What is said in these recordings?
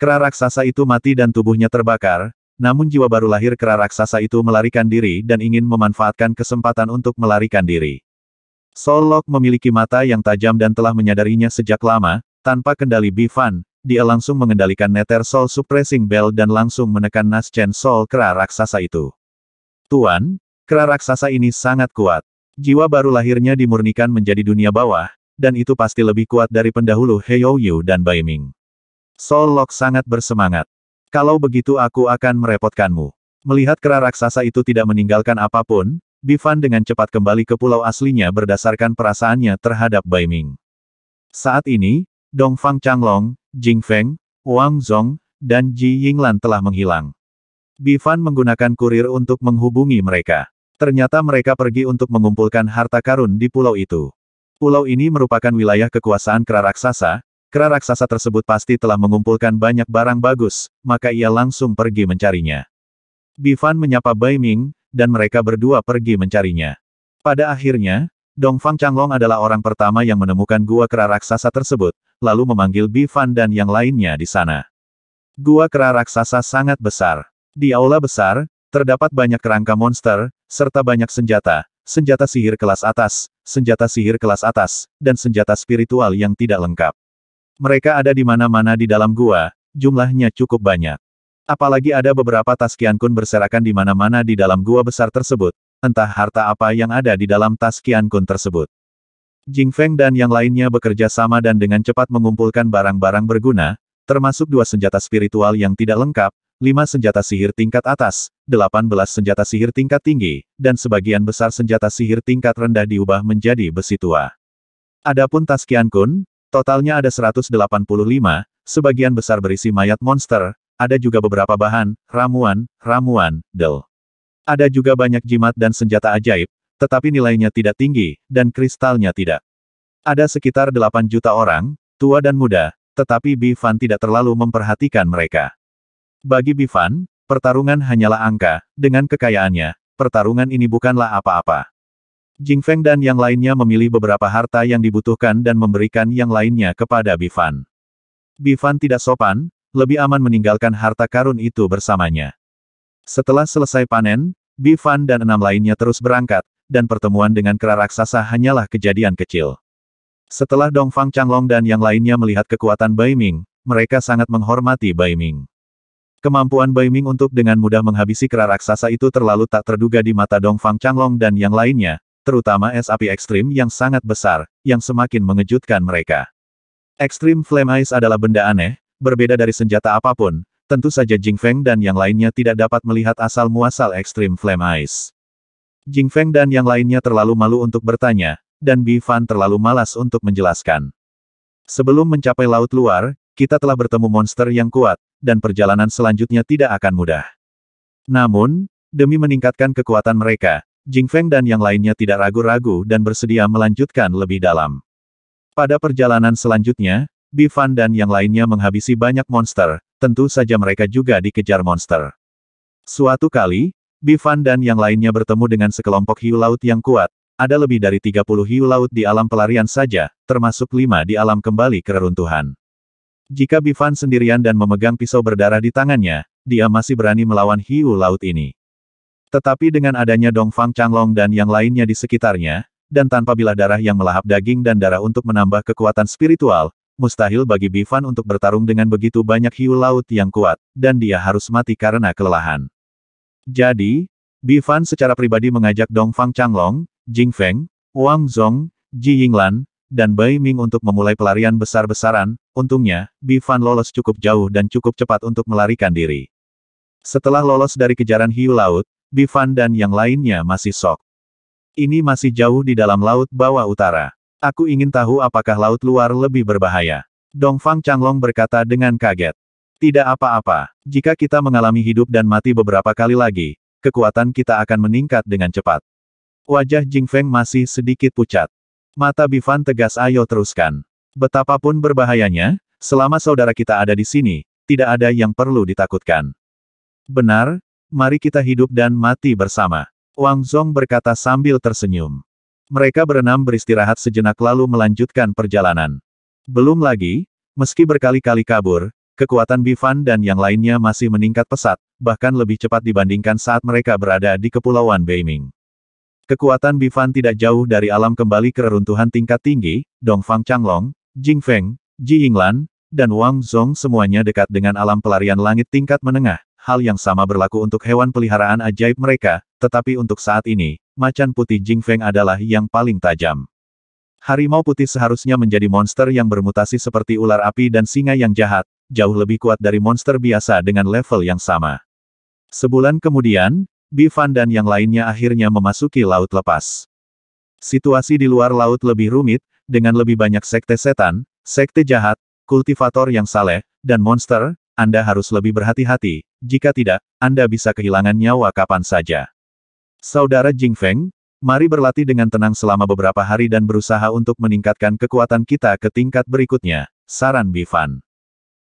Kera raksasa itu mati dan tubuhnya terbakar, namun jiwa baru lahir kera raksasa itu melarikan diri dan ingin memanfaatkan kesempatan untuk melarikan diri. Solok memiliki mata yang tajam dan telah menyadarinya sejak lama, tanpa kendali Bifan, dia langsung mengendalikan Nether Soul Suppressing Bell dan langsung menekan Naschen Soul kera raksasa itu. Tuan, kera raksasa ini sangat kuat. Jiwa baru lahirnya dimurnikan menjadi dunia bawah, dan itu pasti lebih kuat dari pendahulu Heiyou Yu dan Baiming. Sol Lok sangat bersemangat. Kalau begitu aku akan merepotkanmu. Melihat kera raksasa itu tidak meninggalkan apapun, Bifan dengan cepat kembali ke pulau aslinya berdasarkan perasaannya terhadap Bai Ming. Saat ini, Dongfang Changlong, Jing Feng, Wang Zhong, dan Ji Yinglan telah menghilang. Bifan menggunakan kurir untuk menghubungi mereka. Ternyata mereka pergi untuk mengumpulkan harta karun di pulau itu. Pulau ini merupakan wilayah kekuasaan kera raksasa, Kera raksasa tersebut pasti telah mengumpulkan banyak barang bagus, maka ia langsung pergi mencarinya. Bifan menyapa Bai Ming, dan mereka berdua pergi mencarinya. Pada akhirnya, Dongfang Changlong adalah orang pertama yang menemukan gua kera raksasa tersebut, lalu memanggil Bifan dan yang lainnya di sana. Gua kera raksasa sangat besar. Di aula besar, terdapat banyak kerangka monster, serta banyak senjata, senjata sihir kelas atas, senjata sihir kelas atas, dan senjata spiritual yang tidak lengkap. Mereka ada di mana-mana di dalam gua, jumlahnya cukup banyak. Apalagi ada beberapa tas kian Kun berserakan di mana-mana di dalam gua besar tersebut, entah harta apa yang ada di dalam tas kian Kun tersebut. Jing Feng dan yang lainnya bekerja sama dan dengan cepat mengumpulkan barang-barang berguna, termasuk dua senjata spiritual yang tidak lengkap, lima senjata sihir tingkat atas, delapan belas senjata sihir tingkat tinggi, dan sebagian besar senjata sihir tingkat rendah diubah menjadi besi tua. Adapun tas kian Kun, Totalnya ada 185, sebagian besar berisi mayat monster, ada juga beberapa bahan, ramuan, ramuan, del. Ada juga banyak jimat dan senjata ajaib, tetapi nilainya tidak tinggi, dan kristalnya tidak. Ada sekitar 8 juta orang, tua dan muda, tetapi Bifan tidak terlalu memperhatikan mereka. Bagi Bifan, pertarungan hanyalah angka, dengan kekayaannya, pertarungan ini bukanlah apa-apa. Jing Feng dan yang lainnya memilih beberapa harta yang dibutuhkan dan memberikan yang lainnya kepada Bifan. Bifan tidak sopan, lebih aman meninggalkan harta karun itu bersamanya. Setelah selesai panen, Bifan dan enam lainnya terus berangkat, dan pertemuan dengan kera raksasa hanyalah kejadian kecil. Setelah Dong Dongfang Changlong dan yang lainnya melihat kekuatan Bai Ming, mereka sangat menghormati Bai Ming. Kemampuan Bai Ming untuk dengan mudah menghabisi kera raksasa itu terlalu tak terduga di mata Dong Dongfang Changlong dan yang lainnya, terutama es api ekstrim yang sangat besar, yang semakin mengejutkan mereka. Ekstrim Flame Ice adalah benda aneh, berbeda dari senjata apapun, tentu saja Jing Feng dan yang lainnya tidak dapat melihat asal-muasal Ekstrim Flame Ice. Jing Feng dan yang lainnya terlalu malu untuk bertanya, dan Bi Fan terlalu malas untuk menjelaskan. Sebelum mencapai laut luar, kita telah bertemu monster yang kuat, dan perjalanan selanjutnya tidak akan mudah. Namun, demi meningkatkan kekuatan mereka, Jing Feng dan yang lainnya tidak ragu-ragu dan bersedia melanjutkan lebih dalam. Pada perjalanan selanjutnya, Bifan dan yang lainnya menghabisi banyak monster, tentu saja mereka juga dikejar monster. Suatu kali, Bifan dan yang lainnya bertemu dengan sekelompok hiu laut yang kuat, ada lebih dari 30 hiu laut di alam pelarian saja, termasuk lima di alam kembali keruntuhan. Jika Bifan sendirian dan memegang pisau berdarah di tangannya, dia masih berani melawan hiu laut ini. Tetapi dengan adanya Dong Dongfang Changlong dan yang lainnya di sekitarnya, dan tanpa bilah darah yang melahap daging dan darah untuk menambah kekuatan spiritual, mustahil bagi Bifan untuk bertarung dengan begitu banyak hiu laut yang kuat, dan dia harus mati karena kelelahan. Jadi, Bifan secara pribadi mengajak Dong Dongfang Changlong, Jing Feng, Wang Zhong, Ji Yinglan, dan Bai Ming untuk memulai pelarian besar-besaran, untungnya, Bifan lolos cukup jauh dan cukup cepat untuk melarikan diri. Setelah lolos dari kejaran hiu laut, Bifan dan yang lainnya masih sok. Ini masih jauh di dalam laut bawah utara. Aku ingin tahu apakah laut luar lebih berbahaya. Dongfang Changlong berkata dengan kaget. Tidak apa-apa, jika kita mengalami hidup dan mati beberapa kali lagi, kekuatan kita akan meningkat dengan cepat. Wajah Jing Feng masih sedikit pucat. Mata Bifan tegas ayo teruskan. Betapapun berbahayanya, selama saudara kita ada di sini, tidak ada yang perlu ditakutkan. Benar, Mari kita hidup dan mati bersama. Wang Zhong berkata sambil tersenyum. Mereka berenam beristirahat sejenak lalu melanjutkan perjalanan. Belum lagi, meski berkali-kali kabur, kekuatan Bifan dan yang lainnya masih meningkat pesat, bahkan lebih cepat dibandingkan saat mereka berada di Kepulauan Beiming. Kekuatan Bifan tidak jauh dari alam kembali ke reruntuhan tingkat tinggi, Dongfang Changlong, Jing Feng, Ji Yinglan, dan Wang Zhong semuanya dekat dengan alam pelarian langit tingkat menengah, hal yang sama berlaku untuk hewan peliharaan ajaib mereka, tetapi untuk saat ini, macan putih Jing Feng adalah yang paling tajam. Harimau putih seharusnya menjadi monster yang bermutasi seperti ular api dan singa yang jahat, jauh lebih kuat dari monster biasa dengan level yang sama. Sebulan kemudian, Bifan dan yang lainnya akhirnya memasuki laut lepas. Situasi di luar laut lebih rumit, dengan lebih banyak sekte setan, sekte jahat, kultivator yang saleh, dan monster, anda harus lebih berhati-hati, jika tidak, Anda bisa kehilangan nyawa kapan saja. Saudara Jing Feng, mari berlatih dengan tenang selama beberapa hari dan berusaha untuk meningkatkan kekuatan kita ke tingkat berikutnya, saran Bifan.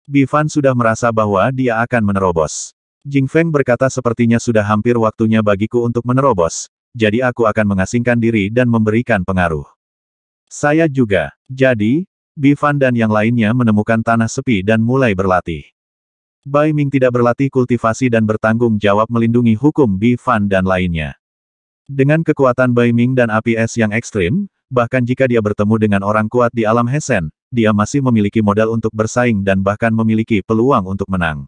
Bifan sudah merasa bahwa dia akan menerobos. Jing Feng berkata sepertinya sudah hampir waktunya bagiku untuk menerobos, jadi aku akan mengasingkan diri dan memberikan pengaruh. Saya juga. Jadi, Bifan dan yang lainnya menemukan tanah sepi dan mulai berlatih. Bai Ming tidak berlatih kultivasi dan bertanggung jawab melindungi hukum Bi Fan dan lainnya. Dengan kekuatan Bai Ming dan api es yang ekstrim, bahkan jika dia bertemu dengan orang kuat di alam Hesen, dia masih memiliki modal untuk bersaing dan bahkan memiliki peluang untuk menang.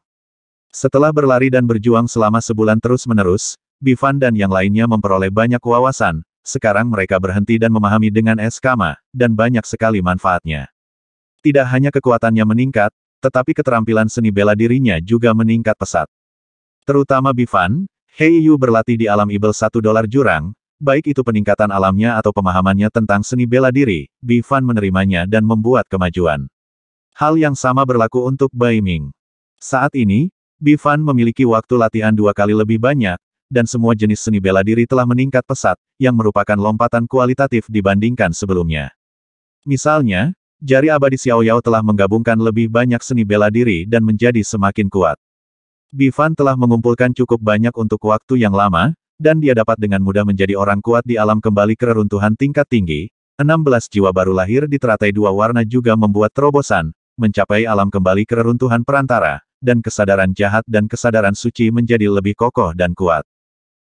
Setelah berlari dan berjuang selama sebulan terus-menerus, Bifan dan yang lainnya memperoleh banyak wawasan, sekarang mereka berhenti dan memahami dengan eskama, dan banyak sekali manfaatnya. Tidak hanya kekuatannya meningkat, tetapi keterampilan seni bela dirinya juga meningkat pesat. Terutama Bifan, Hei Yu berlatih di alam ibel satu dolar jurang, baik itu peningkatan alamnya atau pemahamannya tentang seni bela diri, Bifan menerimanya dan membuat kemajuan. Hal yang sama berlaku untuk Bai Ming. Saat ini, Bifan memiliki waktu latihan dua kali lebih banyak, dan semua jenis seni bela diri telah meningkat pesat, yang merupakan lompatan kualitatif dibandingkan sebelumnya. Misalnya, Jari abadi Xiao Yao telah menggabungkan lebih banyak seni bela diri dan menjadi semakin kuat. Bifan telah mengumpulkan cukup banyak untuk waktu yang lama, dan dia dapat dengan mudah menjadi orang kuat di alam kembali keruntuhan tingkat tinggi. 16 jiwa baru lahir di teratai dua warna juga membuat terobosan, mencapai alam kembali keruntuhan perantara, dan kesadaran jahat dan kesadaran suci menjadi lebih kokoh dan kuat.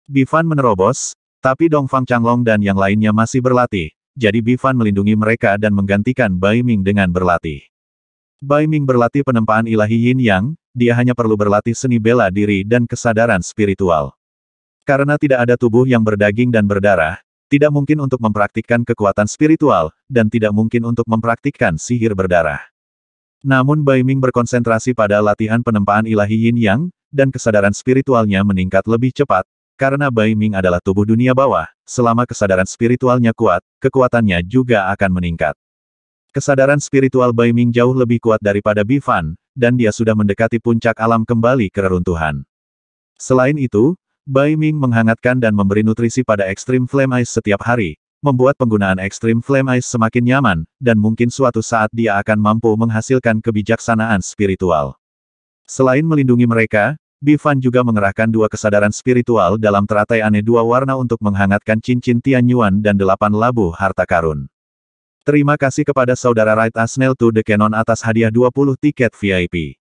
Bifan menerobos, tapi Dongfang Changlong dan yang lainnya masih berlatih, jadi Bifan melindungi mereka dan menggantikan Bai Ming dengan berlatih. Bai Ming berlatih penempaan ilahi Yin Yang, dia hanya perlu berlatih seni bela diri dan kesadaran spiritual. Karena tidak ada tubuh yang berdaging dan berdarah, tidak mungkin untuk mempraktikkan kekuatan spiritual, dan tidak mungkin untuk mempraktikkan sihir berdarah. Namun Bai Ming berkonsentrasi pada latihan penempaan ilahi Yin Yang, dan kesadaran spiritualnya meningkat lebih cepat, karena Bai Ming adalah tubuh dunia bawah, selama kesadaran spiritualnya kuat, kekuatannya juga akan meningkat. Kesadaran spiritual Bai Ming jauh lebih kuat daripada Bifan, dan dia sudah mendekati puncak alam kembali ke reruntuhan. Selain itu, Bai Ming menghangatkan dan memberi nutrisi pada Extreme Flame Ice setiap hari, membuat penggunaan Extreme Flame Ice semakin nyaman, dan mungkin suatu saat dia akan mampu menghasilkan kebijaksanaan spiritual. Selain melindungi mereka, Bifan juga mengerahkan dua kesadaran spiritual dalam teratai aneh dua warna untuk menghangatkan cincin Tianyuan dan delapan labu harta karun. Terima kasih kepada saudara Raid Asnel to the Canon atas hadiah 20 tiket VIP.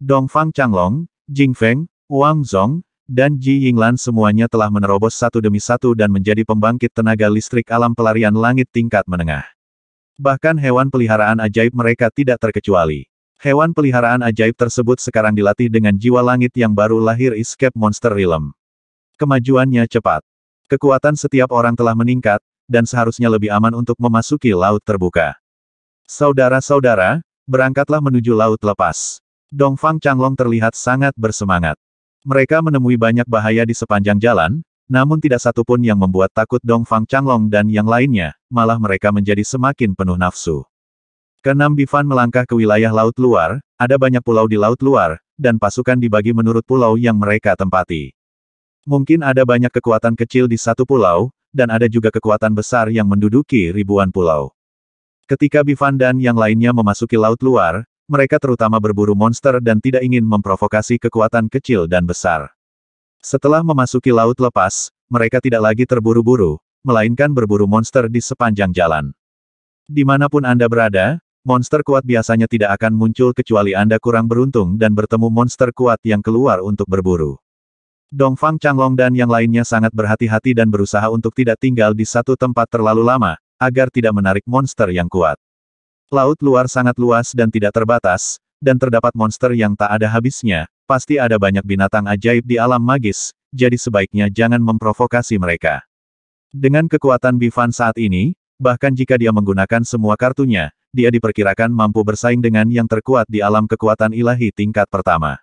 Dongfang Changlong, Jingfeng, Wang Zong, dan Ji Yinglan semuanya telah menerobos satu demi satu dan menjadi pembangkit tenaga listrik alam pelarian langit tingkat menengah. Bahkan hewan peliharaan ajaib mereka tidak terkecuali. Hewan peliharaan ajaib tersebut sekarang dilatih dengan jiwa langit yang baru lahir Escape Monster Realm. Kemajuannya cepat. Kekuatan setiap orang telah meningkat, dan seharusnya lebih aman untuk memasuki laut terbuka. Saudara-saudara, berangkatlah menuju laut lepas. Dongfang Changlong terlihat sangat bersemangat. Mereka menemui banyak bahaya di sepanjang jalan, namun tidak satupun yang membuat takut Dongfang Changlong dan yang lainnya, malah mereka menjadi semakin penuh nafsu. Kenam Bifan melangkah ke wilayah laut luar, ada banyak pulau di laut luar, dan pasukan dibagi menurut pulau yang mereka tempati. Mungkin ada banyak kekuatan kecil di satu pulau, dan ada juga kekuatan besar yang menduduki ribuan pulau. Ketika Bifan dan yang lainnya memasuki laut luar, mereka terutama berburu monster dan tidak ingin memprovokasi kekuatan kecil dan besar. Setelah memasuki laut lepas, mereka tidak lagi terburu-buru, melainkan berburu monster di sepanjang jalan. Dimanapun Anda berada, Monster kuat biasanya tidak akan muncul kecuali Anda kurang beruntung dan bertemu monster kuat yang keluar untuk berburu. Dongfang Changlong dan yang lainnya sangat berhati-hati dan berusaha untuk tidak tinggal di satu tempat terlalu lama, agar tidak menarik monster yang kuat. Laut luar sangat luas dan tidak terbatas, dan terdapat monster yang tak ada habisnya, pasti ada banyak binatang ajaib di alam magis, jadi sebaiknya jangan memprovokasi mereka. Dengan kekuatan Bifan saat ini, bahkan jika dia menggunakan semua kartunya, dia diperkirakan mampu bersaing dengan yang terkuat di alam kekuatan ilahi tingkat pertama.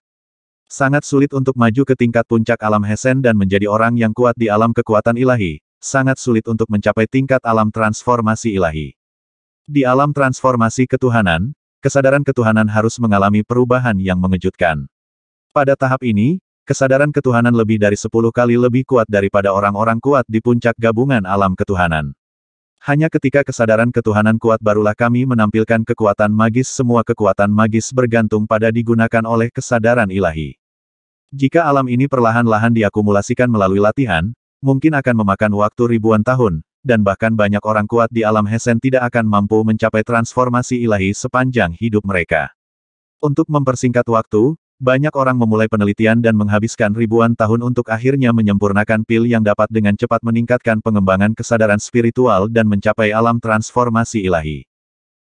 Sangat sulit untuk maju ke tingkat puncak alam Hesen dan menjadi orang yang kuat di alam kekuatan ilahi, sangat sulit untuk mencapai tingkat alam transformasi ilahi. Di alam transformasi ketuhanan, kesadaran ketuhanan harus mengalami perubahan yang mengejutkan. Pada tahap ini, kesadaran ketuhanan lebih dari 10 kali lebih kuat daripada orang-orang kuat di puncak gabungan alam ketuhanan. Hanya ketika kesadaran ketuhanan kuat barulah kami menampilkan kekuatan magis semua kekuatan magis bergantung pada digunakan oleh kesadaran ilahi. Jika alam ini perlahan-lahan diakumulasikan melalui latihan, mungkin akan memakan waktu ribuan tahun, dan bahkan banyak orang kuat di alam Hesen tidak akan mampu mencapai transformasi ilahi sepanjang hidup mereka. Untuk mempersingkat waktu, banyak orang memulai penelitian dan menghabiskan ribuan tahun untuk akhirnya menyempurnakan pil yang dapat dengan cepat meningkatkan pengembangan kesadaran spiritual dan mencapai alam transformasi ilahi.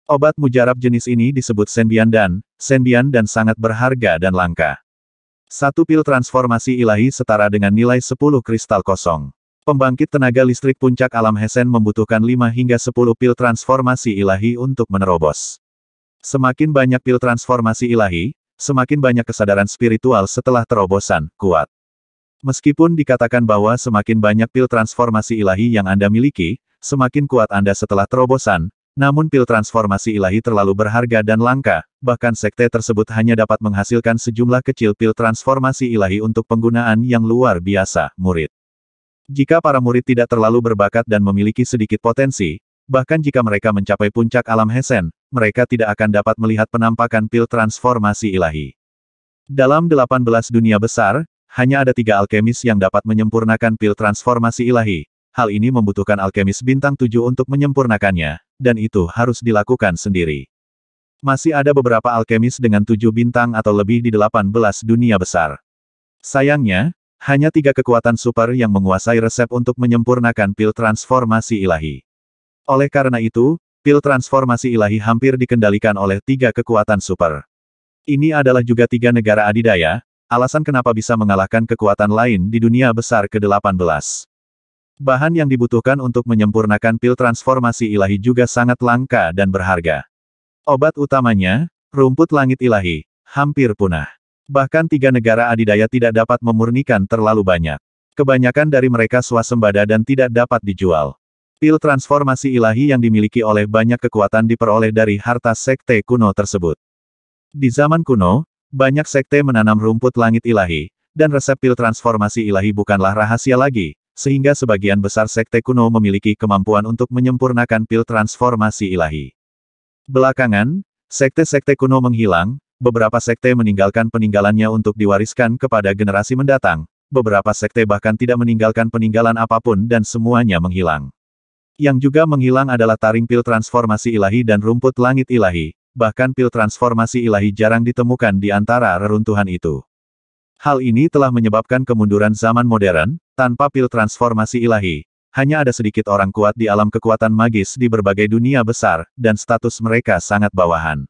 Obat mujarab jenis ini disebut Senbian dan, Senbian dan sangat berharga dan langka. Satu pil transformasi ilahi setara dengan nilai 10 kristal kosong. Pembangkit tenaga listrik puncak alam Hesen membutuhkan 5 hingga 10 pil transformasi ilahi untuk menerobos. Semakin banyak pil transformasi ilahi, semakin banyak kesadaran spiritual setelah terobosan, kuat. Meskipun dikatakan bahwa semakin banyak pil transformasi ilahi yang Anda miliki, semakin kuat Anda setelah terobosan, namun pil transformasi ilahi terlalu berharga dan langka, bahkan sekte tersebut hanya dapat menghasilkan sejumlah kecil pil transformasi ilahi untuk penggunaan yang luar biasa, murid. Jika para murid tidak terlalu berbakat dan memiliki sedikit potensi, bahkan jika mereka mencapai puncak alam Hesen, mereka tidak akan dapat melihat penampakan pil transformasi ilahi. Dalam 18 dunia besar, hanya ada tiga alkemis yang dapat menyempurnakan pil transformasi ilahi. Hal ini membutuhkan alkemis bintang tujuh untuk menyempurnakannya, dan itu harus dilakukan sendiri. Masih ada beberapa alkemis dengan tujuh bintang atau lebih di 18 dunia besar. Sayangnya, hanya tiga kekuatan super yang menguasai resep untuk menyempurnakan pil transformasi ilahi. Oleh karena itu, Pil transformasi ilahi hampir dikendalikan oleh tiga kekuatan super. Ini adalah juga tiga negara adidaya, alasan kenapa bisa mengalahkan kekuatan lain di dunia besar ke-18. Bahan yang dibutuhkan untuk menyempurnakan pil transformasi ilahi juga sangat langka dan berharga. Obat utamanya, rumput langit ilahi, hampir punah. Bahkan tiga negara adidaya tidak dapat memurnikan terlalu banyak. Kebanyakan dari mereka swasembada dan tidak dapat dijual. Pil transformasi ilahi yang dimiliki oleh banyak kekuatan diperoleh dari harta sekte kuno tersebut. Di zaman kuno, banyak sekte menanam rumput langit ilahi, dan resep pil transformasi ilahi bukanlah rahasia lagi, sehingga sebagian besar sekte kuno memiliki kemampuan untuk menyempurnakan pil transformasi ilahi. Belakangan, sekte-sekte kuno menghilang, beberapa sekte meninggalkan peninggalannya untuk diwariskan kepada generasi mendatang, beberapa sekte bahkan tidak meninggalkan peninggalan apapun dan semuanya menghilang. Yang juga menghilang adalah taring pil transformasi ilahi dan rumput langit ilahi, bahkan pil transformasi ilahi jarang ditemukan di antara reruntuhan itu. Hal ini telah menyebabkan kemunduran zaman modern, tanpa pil transformasi ilahi, hanya ada sedikit orang kuat di alam kekuatan magis di berbagai dunia besar, dan status mereka sangat bawahan.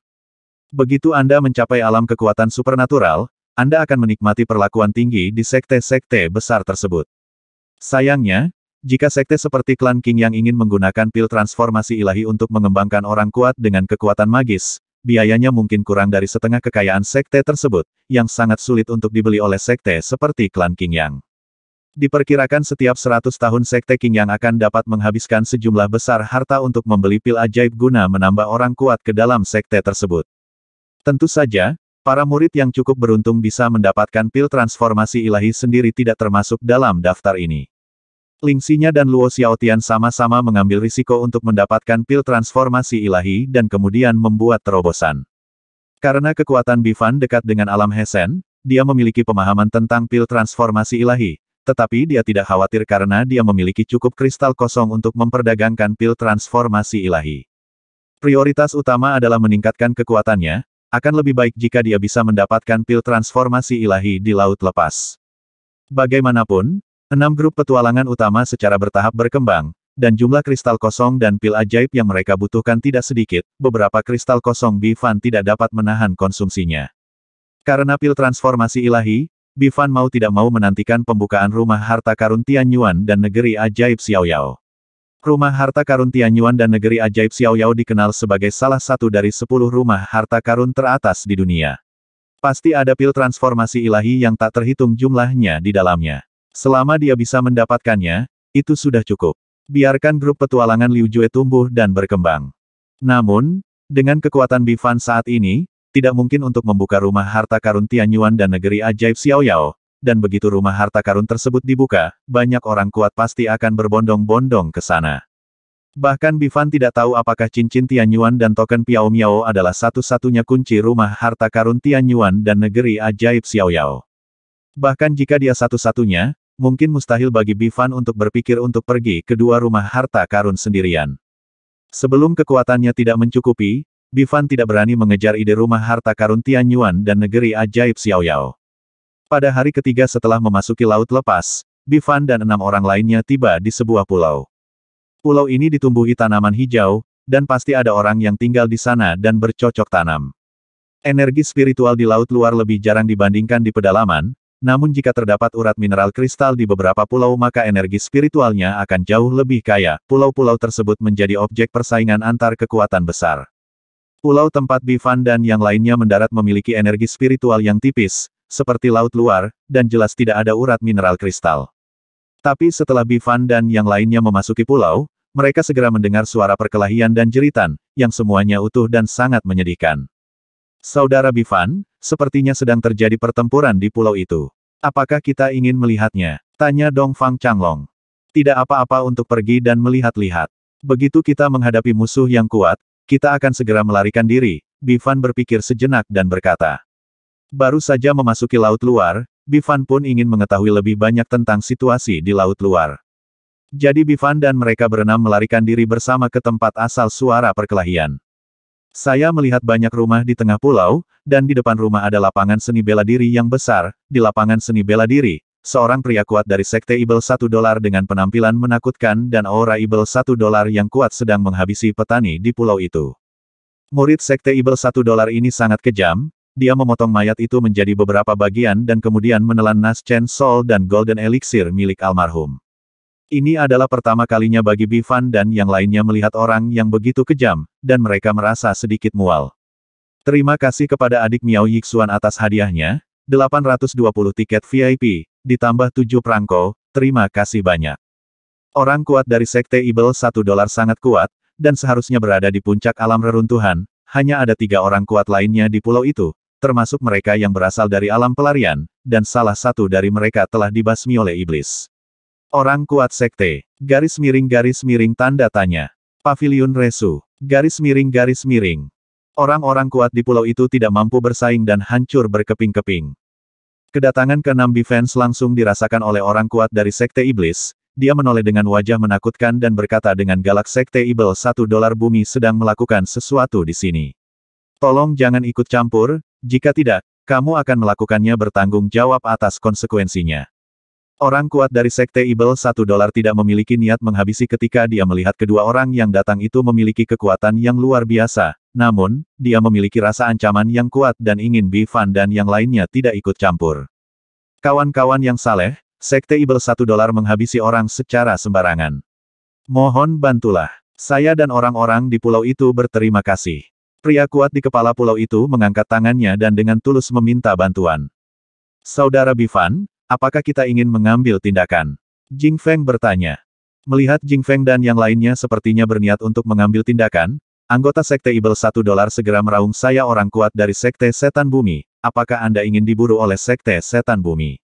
Begitu Anda mencapai alam kekuatan supernatural, Anda akan menikmati perlakuan tinggi di sekte-sekte besar tersebut. Sayangnya, jika sekte seperti klan King yang ingin menggunakan pil transformasi ilahi untuk mengembangkan orang kuat dengan kekuatan magis, biayanya mungkin kurang dari setengah kekayaan sekte tersebut, yang sangat sulit untuk dibeli oleh sekte seperti klan King Yang. Diperkirakan setiap 100 tahun sekte King Yang akan dapat menghabiskan sejumlah besar harta untuk membeli pil ajaib guna menambah orang kuat ke dalam sekte tersebut. Tentu saja, para murid yang cukup beruntung bisa mendapatkan pil transformasi ilahi sendiri tidak termasuk dalam daftar ini. Ling Xinya dan Luo Xiaotian sama-sama mengambil risiko untuk mendapatkan pil transformasi ilahi dan kemudian membuat terobosan. Karena kekuatan Bifan dekat dengan alam Hesen, dia memiliki pemahaman tentang pil transformasi ilahi, tetapi dia tidak khawatir karena dia memiliki cukup kristal kosong untuk memperdagangkan pil transformasi ilahi. Prioritas utama adalah meningkatkan kekuatannya, akan lebih baik jika dia bisa mendapatkan pil transformasi ilahi di Laut Lepas. Bagaimanapun, Enam grup petualangan utama secara bertahap berkembang, dan jumlah kristal kosong dan pil ajaib yang mereka butuhkan tidak sedikit, beberapa kristal kosong Bifan tidak dapat menahan konsumsinya. Karena pil transformasi ilahi, Bifan mau tidak mau menantikan pembukaan rumah harta karun Tianyuan dan negeri ajaib Xiaoyao. Rumah harta karun Tianyuan dan negeri ajaib Xiaoyao dikenal sebagai salah satu dari sepuluh rumah harta karun teratas di dunia. Pasti ada pil transformasi ilahi yang tak terhitung jumlahnya di dalamnya. Selama dia bisa mendapatkannya, itu sudah cukup. Biarkan grup petualangan Liu Jue tumbuh dan berkembang. Namun, dengan kekuatan Bifan saat ini, tidak mungkin untuk membuka rumah harta karun Tianyuan dan negeri ajaib Xiaoyao, dan begitu rumah harta karun tersebut dibuka, banyak orang kuat pasti akan berbondong-bondong ke sana. Bahkan Bifan tidak tahu apakah cincin Tianyuan dan token Piao Miao adalah satu-satunya kunci rumah harta karun Tianyuan dan negeri ajaib Xiaoyao. Bahkan jika dia satu-satunya, Mungkin mustahil bagi Bifan untuk berpikir untuk pergi ke dua rumah harta karun sendirian. Sebelum kekuatannya tidak mencukupi, Bifan tidak berani mengejar ide rumah harta karun Tianyuan dan negeri ajaib Xiaoyao. Pada hari ketiga setelah memasuki laut lepas, Bifan dan enam orang lainnya tiba di sebuah pulau. Pulau ini ditumbuhi tanaman hijau, dan pasti ada orang yang tinggal di sana dan bercocok tanam. Energi spiritual di laut luar lebih jarang dibandingkan di pedalaman, namun jika terdapat urat mineral kristal di beberapa pulau maka energi spiritualnya akan jauh lebih kaya. Pulau-pulau tersebut menjadi objek persaingan antar kekuatan besar. Pulau tempat Bifan dan yang lainnya mendarat memiliki energi spiritual yang tipis, seperti laut luar, dan jelas tidak ada urat mineral kristal. Tapi setelah Bifan dan yang lainnya memasuki pulau, mereka segera mendengar suara perkelahian dan jeritan, yang semuanya utuh dan sangat menyedihkan. Saudara Bifan, sepertinya sedang terjadi pertempuran di pulau itu. Apakah kita ingin melihatnya? Tanya Dong Fang Changlong. Tidak apa-apa untuk pergi dan melihat-lihat. Begitu kita menghadapi musuh yang kuat, kita akan segera melarikan diri, Bifan berpikir sejenak dan berkata. Baru saja memasuki laut luar, Bifan pun ingin mengetahui lebih banyak tentang situasi di laut luar. Jadi Bifan dan mereka berenam melarikan diri bersama ke tempat asal suara perkelahian. Saya melihat banyak rumah di tengah pulau, dan di depan rumah ada lapangan seni bela diri yang besar. Di lapangan seni bela diri, seorang pria kuat dari sekte Ibel satu dolar dengan penampilan menakutkan dan aura Ibel satu dolar yang kuat sedang menghabisi petani di pulau itu. Murid sekte Ibel satu dolar ini sangat kejam, dia memotong mayat itu menjadi beberapa bagian dan kemudian menelan Nas Chen Sol dan Golden Elixir milik almarhum. Ini adalah pertama kalinya bagi Bifan dan yang lainnya melihat orang yang begitu kejam, dan mereka merasa sedikit mual. Terima kasih kepada adik Miao Yixuan atas hadiahnya, 820 tiket VIP, ditambah 7 perangko, terima kasih banyak. Orang kuat dari Sekte Ibel 1 dolar sangat kuat, dan seharusnya berada di puncak alam reruntuhan, hanya ada tiga orang kuat lainnya di pulau itu, termasuk mereka yang berasal dari alam pelarian, dan salah satu dari mereka telah dibasmi oleh iblis. Orang kuat sekte. Garis miring garis miring tanda tanya. Pavilion Resu. Garis miring garis miring. Orang-orang kuat di pulau itu tidak mampu bersaing dan hancur berkeping-keping. Kedatangan ke-6 Defense langsung dirasakan oleh orang kuat dari Sekte Iblis, dia menoleh dengan wajah menakutkan dan berkata dengan galak Sekte Ibel satu dolar bumi sedang melakukan sesuatu di sini. Tolong jangan ikut campur, jika tidak, kamu akan melakukannya bertanggung jawab atas konsekuensinya. Orang kuat dari Sekte Ibel satu dolar tidak memiliki niat menghabisi ketika dia melihat kedua orang yang datang itu memiliki kekuatan yang luar biasa. Namun, dia memiliki rasa ancaman yang kuat dan ingin Bifan dan yang lainnya tidak ikut campur. Kawan-kawan yang saleh, Sekte Ibel satu dolar menghabisi orang secara sembarangan. Mohon bantulah. Saya dan orang-orang di pulau itu berterima kasih. Pria kuat di kepala pulau itu mengangkat tangannya dan dengan tulus meminta bantuan. Saudara Bifan, Apakah kita ingin mengambil tindakan? Jing Feng bertanya. Melihat Jing Feng dan yang lainnya sepertinya berniat untuk mengambil tindakan, anggota Sekte Ibel Satu Dolar segera meraung saya orang kuat dari Sekte Setan Bumi, apakah Anda ingin diburu oleh Sekte Setan Bumi?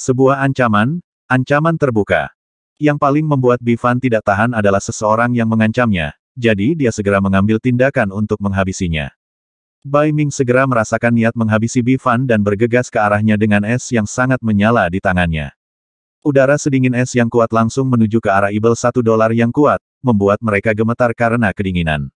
Sebuah ancaman, ancaman terbuka. Yang paling membuat Bifan tidak tahan adalah seseorang yang mengancamnya, jadi dia segera mengambil tindakan untuk menghabisinya. Bai Ming segera merasakan niat menghabisi Bifan dan bergegas ke arahnya dengan es yang sangat menyala di tangannya. Udara sedingin es yang kuat langsung menuju ke arah Ibel satu dolar yang kuat, membuat mereka gemetar karena kedinginan.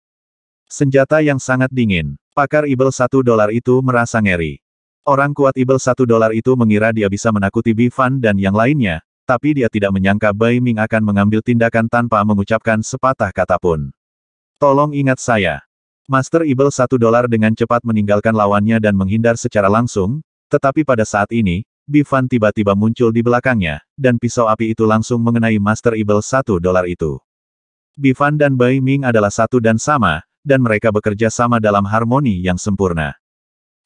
Senjata yang sangat dingin, pakar Ibel satu dolar itu merasa ngeri. Orang kuat Ibel satu dolar itu mengira dia bisa menakuti Bifan dan yang lainnya, tapi dia tidak menyangka Bai Ming akan mengambil tindakan tanpa mengucapkan sepatah kata pun. Tolong ingat saya, Master Evil satu dolar dengan cepat meninggalkan lawannya dan menghindar secara langsung, tetapi pada saat ini, Bifan tiba-tiba muncul di belakangnya, dan pisau api itu langsung mengenai Master Evil satu dolar itu. Bifan dan Bai Ming adalah satu dan sama, dan mereka bekerja sama dalam harmoni yang sempurna.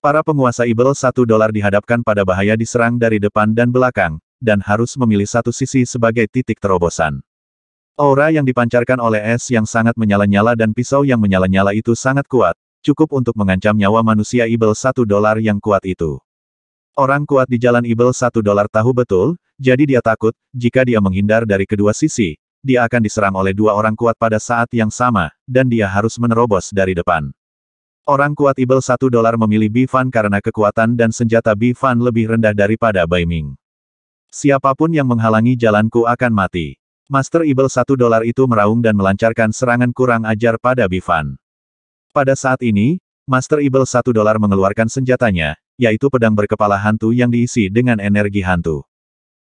Para penguasa Evil satu dolar dihadapkan pada bahaya diserang dari depan dan belakang, dan harus memilih satu sisi sebagai titik terobosan. Aura yang dipancarkan oleh es yang sangat menyala-nyala dan pisau yang menyala-nyala itu sangat kuat, cukup untuk mengancam nyawa manusia Ibel satu dolar yang kuat itu. Orang kuat di jalan Ibel satu dolar tahu betul, jadi dia takut, jika dia menghindar dari kedua sisi, dia akan diserang oleh dua orang kuat pada saat yang sama, dan dia harus menerobos dari depan. Orang kuat Ibel satu dolar memilih Bifan karena kekuatan dan senjata Bifan lebih rendah daripada Baiming. Siapapun yang menghalangi jalanku akan mati. Master Evil satu dolar itu meraung dan melancarkan serangan kurang ajar pada Bifan. Pada saat ini, Master Evil satu dolar mengeluarkan senjatanya, yaitu pedang berkepala hantu yang diisi dengan energi hantu.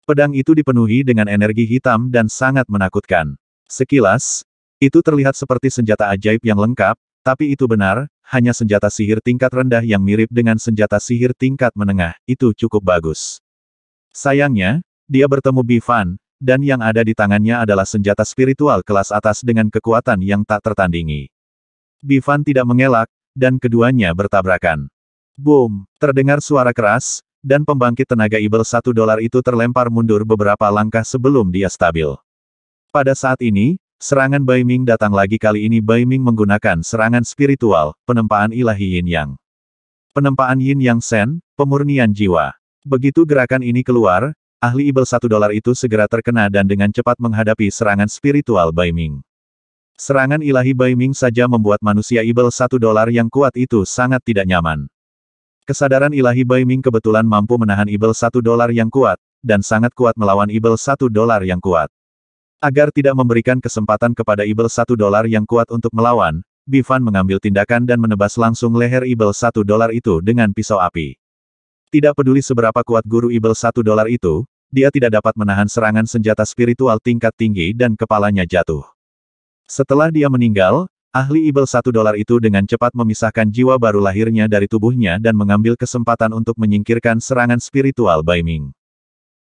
Pedang itu dipenuhi dengan energi hitam dan sangat menakutkan. Sekilas, itu terlihat seperti senjata ajaib yang lengkap, tapi itu benar, hanya senjata sihir tingkat rendah yang mirip dengan senjata sihir tingkat menengah, itu cukup bagus. Sayangnya, dia bertemu Bifan, dan yang ada di tangannya adalah senjata spiritual kelas atas dengan kekuatan yang tak tertandingi. Bifan tidak mengelak, dan keduanya bertabrakan. Boom! Terdengar suara keras, dan pembangkit tenaga ibel satu dolar itu terlempar mundur beberapa langkah sebelum dia stabil. Pada saat ini, serangan Bai datang lagi kali ini Bai menggunakan serangan spiritual, penempaan ilahi Yin Yang. Penempaan Yin Yang Sen, pemurnian jiwa. Begitu gerakan ini keluar, ahli ibel satu dolar itu segera terkena dan dengan cepat menghadapi serangan spiritual Bai Ming. Serangan ilahi Bai Ming saja membuat manusia ibel satu dolar yang kuat itu sangat tidak nyaman. Kesadaran ilahi Bai Ming kebetulan mampu menahan ibel satu dolar yang kuat, dan sangat kuat melawan ibel satu dolar yang kuat. Agar tidak memberikan kesempatan kepada ibel satu dolar yang kuat untuk melawan, Bifan mengambil tindakan dan menebas langsung leher ibel satu dolar itu dengan pisau api. Tidak peduli seberapa kuat guru ibel satu dolar itu, dia tidak dapat menahan serangan senjata spiritual tingkat tinggi dan kepalanya jatuh. Setelah dia meninggal, ahli ibel satu dolar itu dengan cepat memisahkan jiwa baru lahirnya dari tubuhnya dan mengambil kesempatan untuk menyingkirkan serangan spiritual Bai Ming.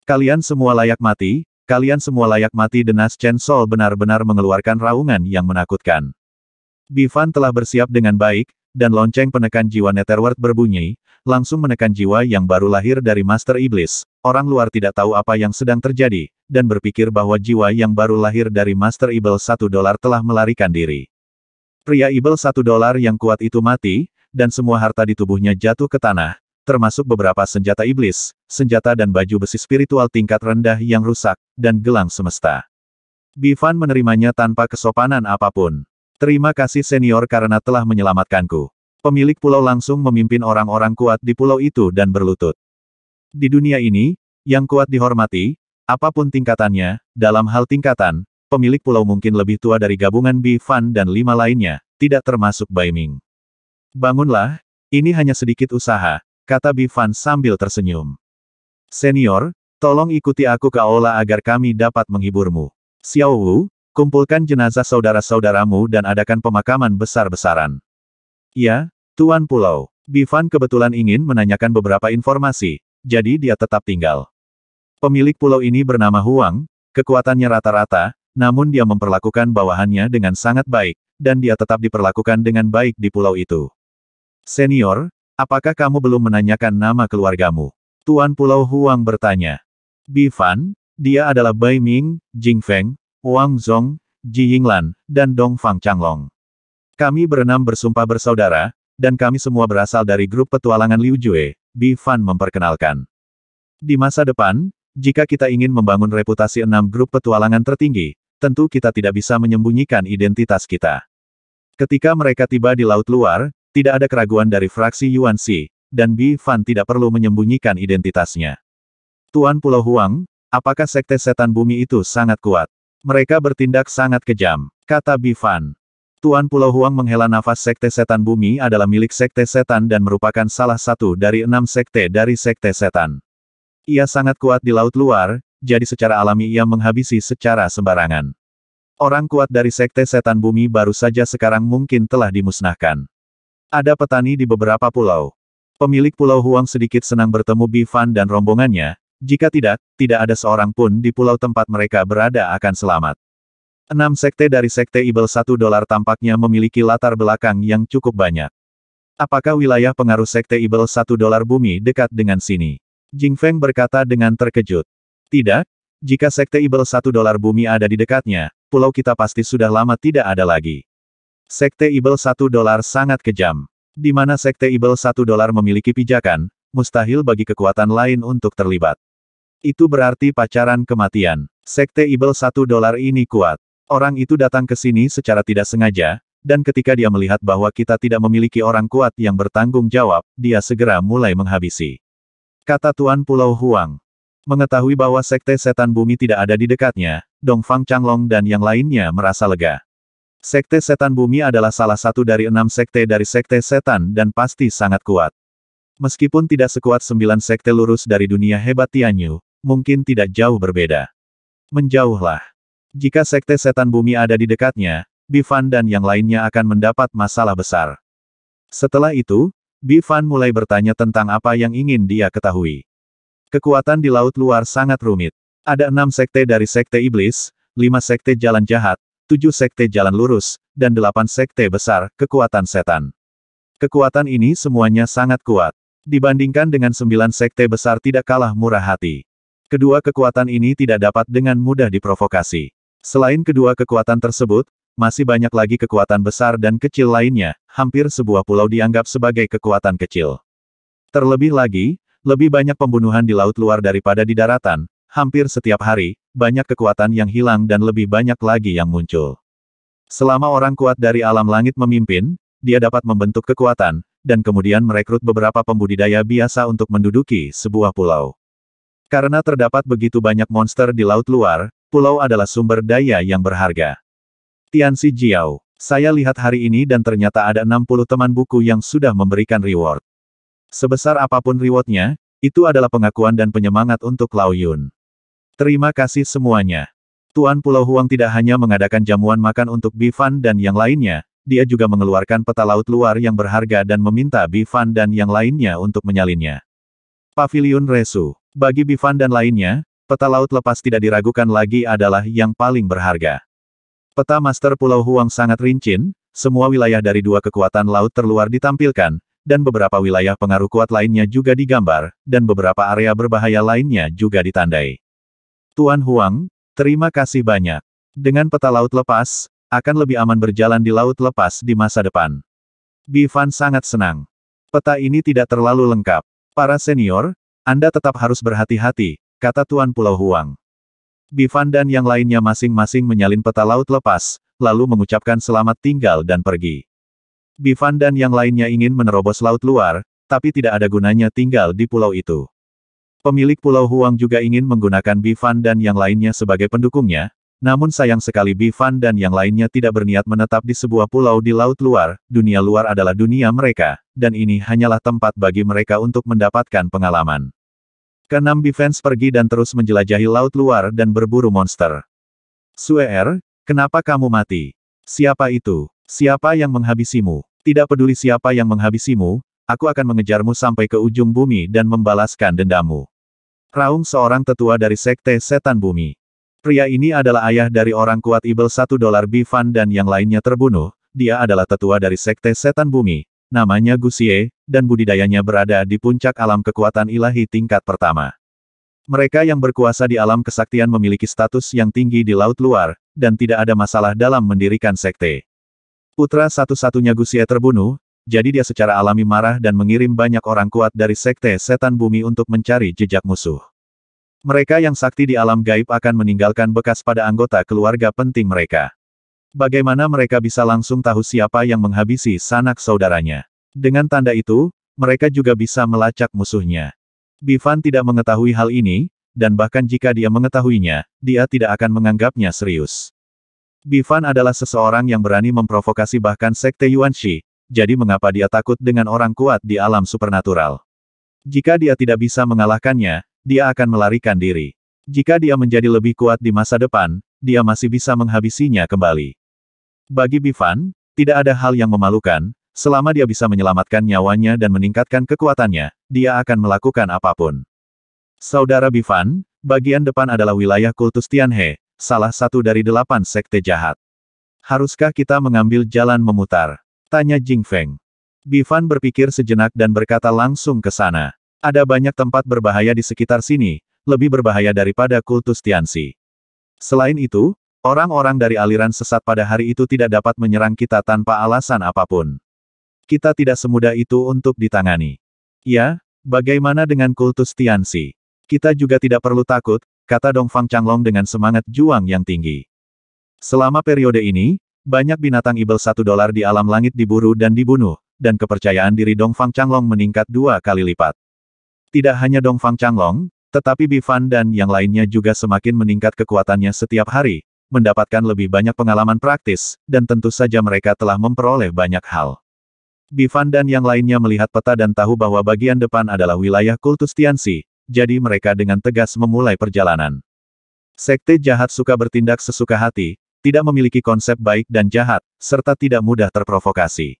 Kalian semua layak mati, kalian semua layak mati Denas Chen Sol benar-benar mengeluarkan raungan yang menakutkan. Bifan telah bersiap dengan baik, dan lonceng penekan jiwa Netherworld berbunyi, langsung menekan jiwa yang baru lahir dari Master Iblis. Orang luar tidak tahu apa yang sedang terjadi, dan berpikir bahwa jiwa yang baru lahir dari Master Ibel satu dolar telah melarikan diri. Pria Ibel satu dolar yang kuat itu mati, dan semua harta di tubuhnya jatuh ke tanah, termasuk beberapa senjata iblis, senjata dan baju besi spiritual tingkat rendah yang rusak, dan gelang semesta. Bivan menerimanya tanpa kesopanan apapun. Terima kasih senior karena telah menyelamatkanku. Pemilik pulau langsung memimpin orang-orang kuat di pulau itu dan berlutut. Di dunia ini, yang kuat dihormati, apapun tingkatannya, dalam hal tingkatan, pemilik pulau mungkin lebih tua dari gabungan Bi Fan dan lima lainnya, tidak termasuk Bai Ming. Bangunlah, ini hanya sedikit usaha, kata Bi Fan sambil tersenyum. Senior, tolong ikuti aku ke aula agar kami dapat menghiburmu. Xiao Wu, Kumpulkan jenazah saudara-saudaramu dan adakan pemakaman besar-besaran. Ya, Tuan Pulau. Bifan kebetulan ingin menanyakan beberapa informasi, jadi dia tetap tinggal. Pemilik pulau ini bernama Huang, kekuatannya rata-rata, namun dia memperlakukan bawahannya dengan sangat baik, dan dia tetap diperlakukan dengan baik di pulau itu. Senior, apakah kamu belum menanyakan nama keluargamu? Tuan Pulau Huang bertanya. Bifan, dia adalah Bai Ming, Jing Feng, Wang Zhong, Ji Yinglan, dan Dong Fang Changlong. Kami berenam bersumpah bersaudara, dan kami semua berasal dari grup petualangan Liu Jue, Bi Fan memperkenalkan. Di masa depan, jika kita ingin membangun reputasi enam grup petualangan tertinggi, tentu kita tidak bisa menyembunyikan identitas kita. Ketika mereka tiba di Laut Luar, tidak ada keraguan dari fraksi Yuan Xi, dan Bi Fan tidak perlu menyembunyikan identitasnya. Tuan Pulau Huang, apakah sekte setan bumi itu sangat kuat? Mereka bertindak sangat kejam, kata Bifan. Tuan Pulau Huang menghela nafas Sekte Setan Bumi adalah milik Sekte Setan dan merupakan salah satu dari enam sekte dari Sekte Setan. Ia sangat kuat di Laut Luar, jadi secara alami ia menghabisi secara sembarangan. Orang kuat dari Sekte Setan Bumi baru saja sekarang mungkin telah dimusnahkan. Ada petani di beberapa pulau. Pemilik Pulau Huang sedikit senang bertemu Bifan dan rombongannya, jika tidak, tidak ada seorang pun di pulau tempat mereka berada akan selamat. Enam sekte dari sekte Ibel Satu Dolar tampaknya memiliki latar belakang yang cukup banyak. Apakah wilayah pengaruh sekte Ibel Satu Dolar bumi dekat dengan sini? Jing Feng berkata dengan terkejut. Tidak, jika sekte Ibel Satu Dolar bumi ada di dekatnya, pulau kita pasti sudah lama tidak ada lagi. Sekte Ibel Satu Dolar sangat kejam. Di mana sekte Ibel Satu Dolar memiliki pijakan, mustahil bagi kekuatan lain untuk terlibat. Itu berarti pacaran kematian. Sekte Ibel satu dolar ini kuat. Orang itu datang ke sini secara tidak sengaja, dan ketika dia melihat bahwa kita tidak memiliki orang kuat yang bertanggung jawab, dia segera mulai menghabisi. Kata Tuan Pulau Huang. Mengetahui bahwa sekte setan bumi tidak ada di dekatnya, Dongfang Changlong dan yang lainnya merasa lega. Sekte setan bumi adalah salah satu dari enam sekte dari sekte setan dan pasti sangat kuat. Meskipun tidak sekuat sembilan sekte lurus dari dunia hebat Tianyu, mungkin tidak jauh berbeda. Menjauhlah. Jika sekte setan bumi ada di dekatnya, Bifan dan yang lainnya akan mendapat masalah besar. Setelah itu, Bifan mulai bertanya tentang apa yang ingin dia ketahui. Kekuatan di laut luar sangat rumit. Ada enam sekte dari sekte iblis, lima sekte jalan jahat, tujuh sekte jalan lurus, dan delapan sekte besar, kekuatan setan. Kekuatan ini semuanya sangat kuat. Dibandingkan dengan sembilan sekte besar tidak kalah murah hati. Kedua kekuatan ini tidak dapat dengan mudah diprovokasi. Selain kedua kekuatan tersebut, masih banyak lagi kekuatan besar dan kecil lainnya, hampir sebuah pulau dianggap sebagai kekuatan kecil. Terlebih lagi, lebih banyak pembunuhan di laut luar daripada di daratan, hampir setiap hari, banyak kekuatan yang hilang dan lebih banyak lagi yang muncul. Selama orang kuat dari alam langit memimpin, dia dapat membentuk kekuatan, dan kemudian merekrut beberapa pembudidaya biasa untuk menduduki sebuah pulau. Karena terdapat begitu banyak monster di laut luar, pulau adalah sumber daya yang berharga. Tianxi Jiao, saya lihat hari ini dan ternyata ada 60 teman buku yang sudah memberikan reward. Sebesar apapun rewardnya, itu adalah pengakuan dan penyemangat untuk Lao Yun. Terima kasih semuanya. Tuan Pulau Huang tidak hanya mengadakan jamuan makan untuk Bifan dan yang lainnya, dia juga mengeluarkan peta laut luar yang berharga dan meminta Bifan dan yang lainnya untuk menyalinnya. Pavilion Resu bagi Bifan dan lainnya, peta laut lepas tidak diragukan lagi adalah yang paling berharga. Peta master Pulau Huang sangat rincin, semua wilayah dari dua kekuatan laut terluar ditampilkan, dan beberapa wilayah pengaruh kuat lainnya juga digambar, dan beberapa area berbahaya lainnya juga ditandai. Tuan Huang, terima kasih banyak. Dengan peta laut lepas, akan lebih aman berjalan di laut lepas di masa depan. Bifan sangat senang. Peta ini tidak terlalu lengkap. Para senior, anda tetap harus berhati-hati, kata Tuan Pulau Huang. Bifan dan yang lainnya masing-masing menyalin peta laut lepas, lalu mengucapkan selamat tinggal dan pergi. Bifan dan yang lainnya ingin menerobos laut luar, tapi tidak ada gunanya tinggal di pulau itu. Pemilik Pulau Huang juga ingin menggunakan Bifan dan yang lainnya sebagai pendukungnya, namun sayang sekali Bivan dan yang lainnya tidak berniat menetap di sebuah pulau di laut luar, dunia luar adalah dunia mereka, dan ini hanyalah tempat bagi mereka untuk mendapatkan pengalaman. Keenam Bifans pergi dan terus menjelajahi laut luar dan berburu monster. Suer, er, kenapa kamu mati? Siapa itu? Siapa yang menghabisimu? Tidak peduli siapa yang menghabisimu, aku akan mengejarmu sampai ke ujung bumi dan membalaskan dendammu. Raung seorang tetua dari Sekte Setan Bumi. Pria ini adalah ayah dari orang kuat Ibel satu dolar Bifan dan yang lainnya terbunuh, dia adalah tetua dari Sekte Setan Bumi, namanya Gusie, dan budidayanya berada di puncak alam kekuatan ilahi tingkat pertama. Mereka yang berkuasa di alam kesaktian memiliki status yang tinggi di laut luar, dan tidak ada masalah dalam mendirikan sekte. Putra satu-satunya Gusie terbunuh, jadi dia secara alami marah dan mengirim banyak orang kuat dari sekte setan bumi untuk mencari jejak musuh. Mereka yang sakti di alam gaib akan meninggalkan bekas pada anggota keluarga penting mereka. Bagaimana mereka bisa langsung tahu siapa yang menghabisi sanak saudaranya? Dengan tanda itu, mereka juga bisa melacak musuhnya. Bivan tidak mengetahui hal ini, dan bahkan jika dia mengetahuinya, dia tidak akan menganggapnya serius. Bivan adalah seseorang yang berani memprovokasi bahkan sekte Yuan Yuanshi, jadi mengapa dia takut dengan orang kuat di alam supernatural? Jika dia tidak bisa mengalahkannya, dia akan melarikan diri. Jika dia menjadi lebih kuat di masa depan, dia masih bisa menghabisinya kembali. Bagi Bifan, tidak ada hal yang memalukan, selama dia bisa menyelamatkan nyawanya dan meningkatkan kekuatannya, dia akan melakukan apapun. Saudara Bifan, bagian depan adalah wilayah kultus Tianhe, salah satu dari delapan sekte jahat. Haruskah kita mengambil jalan memutar? Tanya Jing Feng. Bifan berpikir sejenak dan berkata langsung ke sana. Ada banyak tempat berbahaya di sekitar sini, lebih berbahaya daripada kultus Tianxi. Selain itu, orang-orang dari aliran sesat pada hari itu tidak dapat menyerang kita tanpa alasan apapun. Kita tidak semudah itu untuk ditangani. Ya, bagaimana dengan kultus Tianxi? Kita juga tidak perlu takut, kata Dongfang Changlong dengan semangat juang yang tinggi. Selama periode ini, banyak binatang ibel satu dolar di alam langit diburu dan dibunuh, dan kepercayaan diri Dongfang Changlong meningkat dua kali lipat. Tidak hanya Dongfang Changlong, tetapi Bifan dan yang lainnya juga semakin meningkat kekuatannya setiap hari, mendapatkan lebih banyak pengalaman praktis, dan tentu saja mereka telah memperoleh banyak hal. Bifan dan yang lainnya melihat peta dan tahu bahwa bagian depan adalah wilayah kultus Tianxi, jadi mereka dengan tegas memulai perjalanan. Sekte jahat suka bertindak sesuka hati, tidak memiliki konsep baik dan jahat, serta tidak mudah terprovokasi.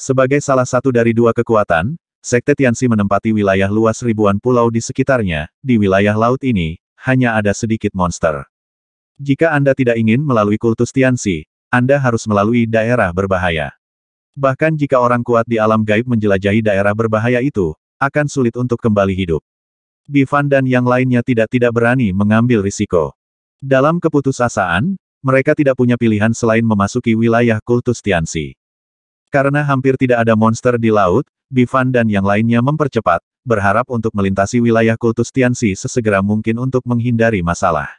Sebagai salah satu dari dua kekuatan, Sekte Tianxi menempati wilayah luas ribuan pulau di sekitarnya, di wilayah laut ini, hanya ada sedikit monster. Jika Anda tidak ingin melalui kultus Tianxi, Anda harus melalui daerah berbahaya. Bahkan jika orang kuat di alam gaib menjelajahi daerah berbahaya itu, akan sulit untuk kembali hidup. Bifan dan yang lainnya tidak-tidak berani mengambil risiko. Dalam keputusasaan, mereka tidak punya pilihan selain memasuki wilayah kultus Tianxi. Karena hampir tidak ada monster di laut, Bivan dan yang lainnya mempercepat, berharap untuk melintasi wilayah kultus Tianxi sesegera mungkin untuk menghindari masalah.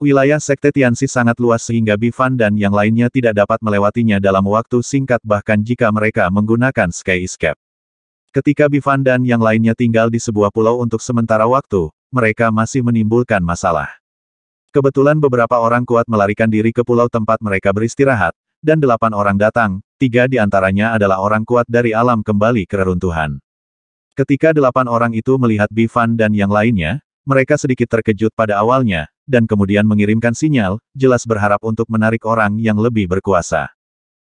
Wilayah Sekte Tianxi sangat luas sehingga Bivan dan yang lainnya tidak dapat melewatinya dalam waktu singkat bahkan jika mereka menggunakan Sky Escape. Ketika Bivan dan yang lainnya tinggal di sebuah pulau untuk sementara waktu, mereka masih menimbulkan masalah. Kebetulan beberapa orang kuat melarikan diri ke pulau tempat mereka beristirahat, dan delapan orang datang, tiga di antaranya adalah orang kuat dari alam kembali keruntuhan. Ketika delapan orang itu melihat Bifan dan yang lainnya, mereka sedikit terkejut pada awalnya, dan kemudian mengirimkan sinyal, jelas berharap untuk menarik orang yang lebih berkuasa.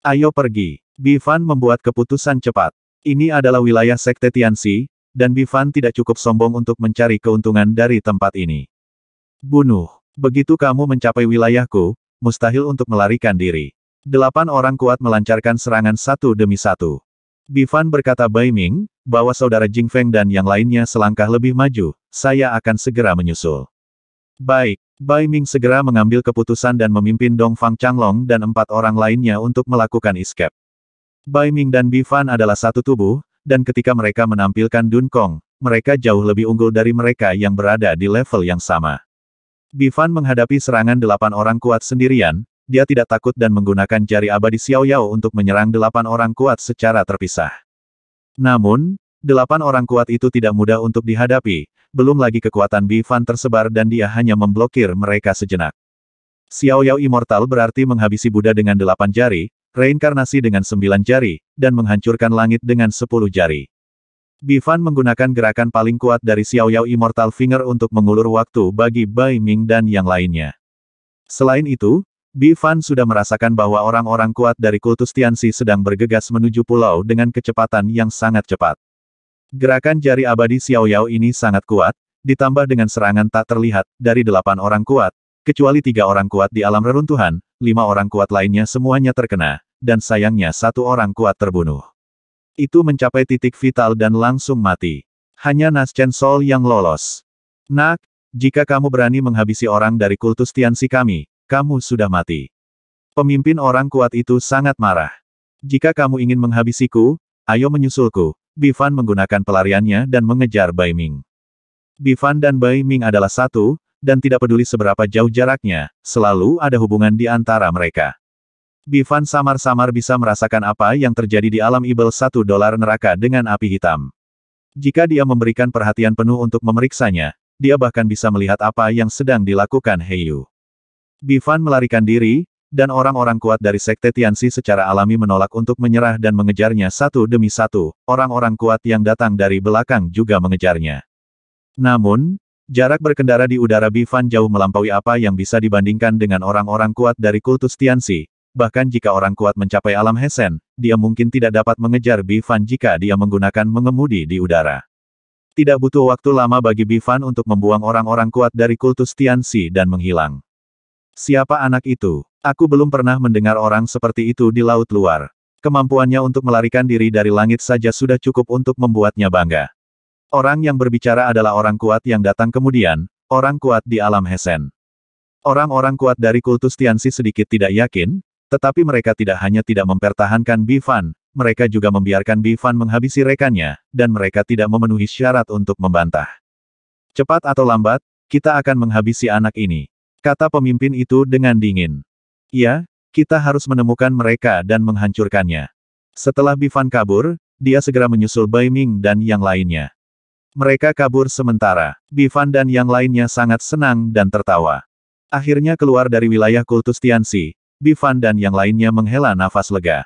Ayo pergi. Bifan membuat keputusan cepat. Ini adalah wilayah Sekte Tianxi, dan Bifan tidak cukup sombong untuk mencari keuntungan dari tempat ini. Bunuh. Begitu kamu mencapai wilayahku, mustahil untuk melarikan diri. Delapan orang kuat melancarkan serangan satu demi satu. Bifan berkata Bai Ming, bahwa saudara Jing Feng dan yang lainnya selangkah lebih maju, saya akan segera menyusul. Baik, Bai Ming segera mengambil keputusan dan memimpin Dong Fang Changlong dan empat orang lainnya untuk melakukan escape. Bai Ming dan Bifan adalah satu tubuh, dan ketika mereka menampilkan Dun Kong, mereka jauh lebih unggul dari mereka yang berada di level yang sama. Bifan menghadapi serangan delapan orang kuat sendirian, dia tidak takut dan menggunakan jari abadi Xiao Yao untuk menyerang delapan orang kuat secara terpisah. Namun, delapan orang kuat itu tidak mudah untuk dihadapi, belum lagi kekuatan Bifan tersebar dan dia hanya memblokir mereka sejenak. Xiao Yao Immortal berarti menghabisi Buddha dengan delapan jari, reinkarnasi dengan sembilan jari, dan menghancurkan langit dengan sepuluh jari. Bifan menggunakan gerakan paling kuat dari Xiao Yao Immortal Finger untuk mengulur waktu bagi Bai Ming dan yang lainnya. Selain itu, Bi Fan sudah merasakan bahwa orang-orang kuat dari kultus Tianxi sedang bergegas menuju pulau dengan kecepatan yang sangat cepat. Gerakan jari abadi Xiao Yao ini sangat kuat, ditambah dengan serangan tak terlihat dari delapan orang kuat, kecuali tiga orang kuat di alam reruntuhan, lima orang kuat lainnya semuanya terkena, dan sayangnya satu orang kuat terbunuh. Itu mencapai titik vital dan langsung mati. Hanya Nas Chen Sol yang lolos. Nak, jika kamu berani menghabisi orang dari kultus Tianxi kami, kamu sudah mati. Pemimpin orang kuat itu sangat marah. Jika kamu ingin menghabisiku, ayo menyusulku. Bifan menggunakan pelariannya dan mengejar Bai Ming. Bifan dan Bai Ming adalah satu, dan tidak peduli seberapa jauh jaraknya, selalu ada hubungan di antara mereka. Bifan samar-samar bisa merasakan apa yang terjadi di alam ibel satu dolar neraka dengan api hitam. Jika dia memberikan perhatian penuh untuk memeriksanya, dia bahkan bisa melihat apa yang sedang dilakukan Heiyu. Bifan melarikan diri, dan orang-orang kuat dari Sekte Tianxi secara alami menolak untuk menyerah dan mengejarnya satu demi satu, orang-orang kuat yang datang dari belakang juga mengejarnya. Namun, jarak berkendara di udara Bifan jauh melampaui apa yang bisa dibandingkan dengan orang-orang kuat dari kultus Tianxi, bahkan jika orang kuat mencapai alam Hesen, dia mungkin tidak dapat mengejar Bifan jika dia menggunakan mengemudi di udara. Tidak butuh waktu lama bagi Bifan untuk membuang orang-orang kuat dari kultus Tianxi dan menghilang. Siapa anak itu? Aku belum pernah mendengar orang seperti itu di laut luar. Kemampuannya untuk melarikan diri dari langit saja sudah cukup untuk membuatnya bangga. Orang yang berbicara adalah orang kuat yang datang kemudian, orang kuat di alam Hesen. Orang-orang kuat dari kultus Tiansi sedikit tidak yakin, tetapi mereka tidak hanya tidak mempertahankan Bifan, mereka juga membiarkan Bifan menghabisi rekannya, dan mereka tidak memenuhi syarat untuk membantah. Cepat atau lambat, kita akan menghabisi anak ini, Kata pemimpin itu dengan dingin. Ya, kita harus menemukan mereka dan menghancurkannya. Setelah Bifan kabur, dia segera menyusul Bai Ming dan yang lainnya. Mereka kabur sementara. Bifan dan yang lainnya sangat senang dan tertawa. Akhirnya keluar dari wilayah kultus Tianxi, Bifan dan yang lainnya menghela nafas lega.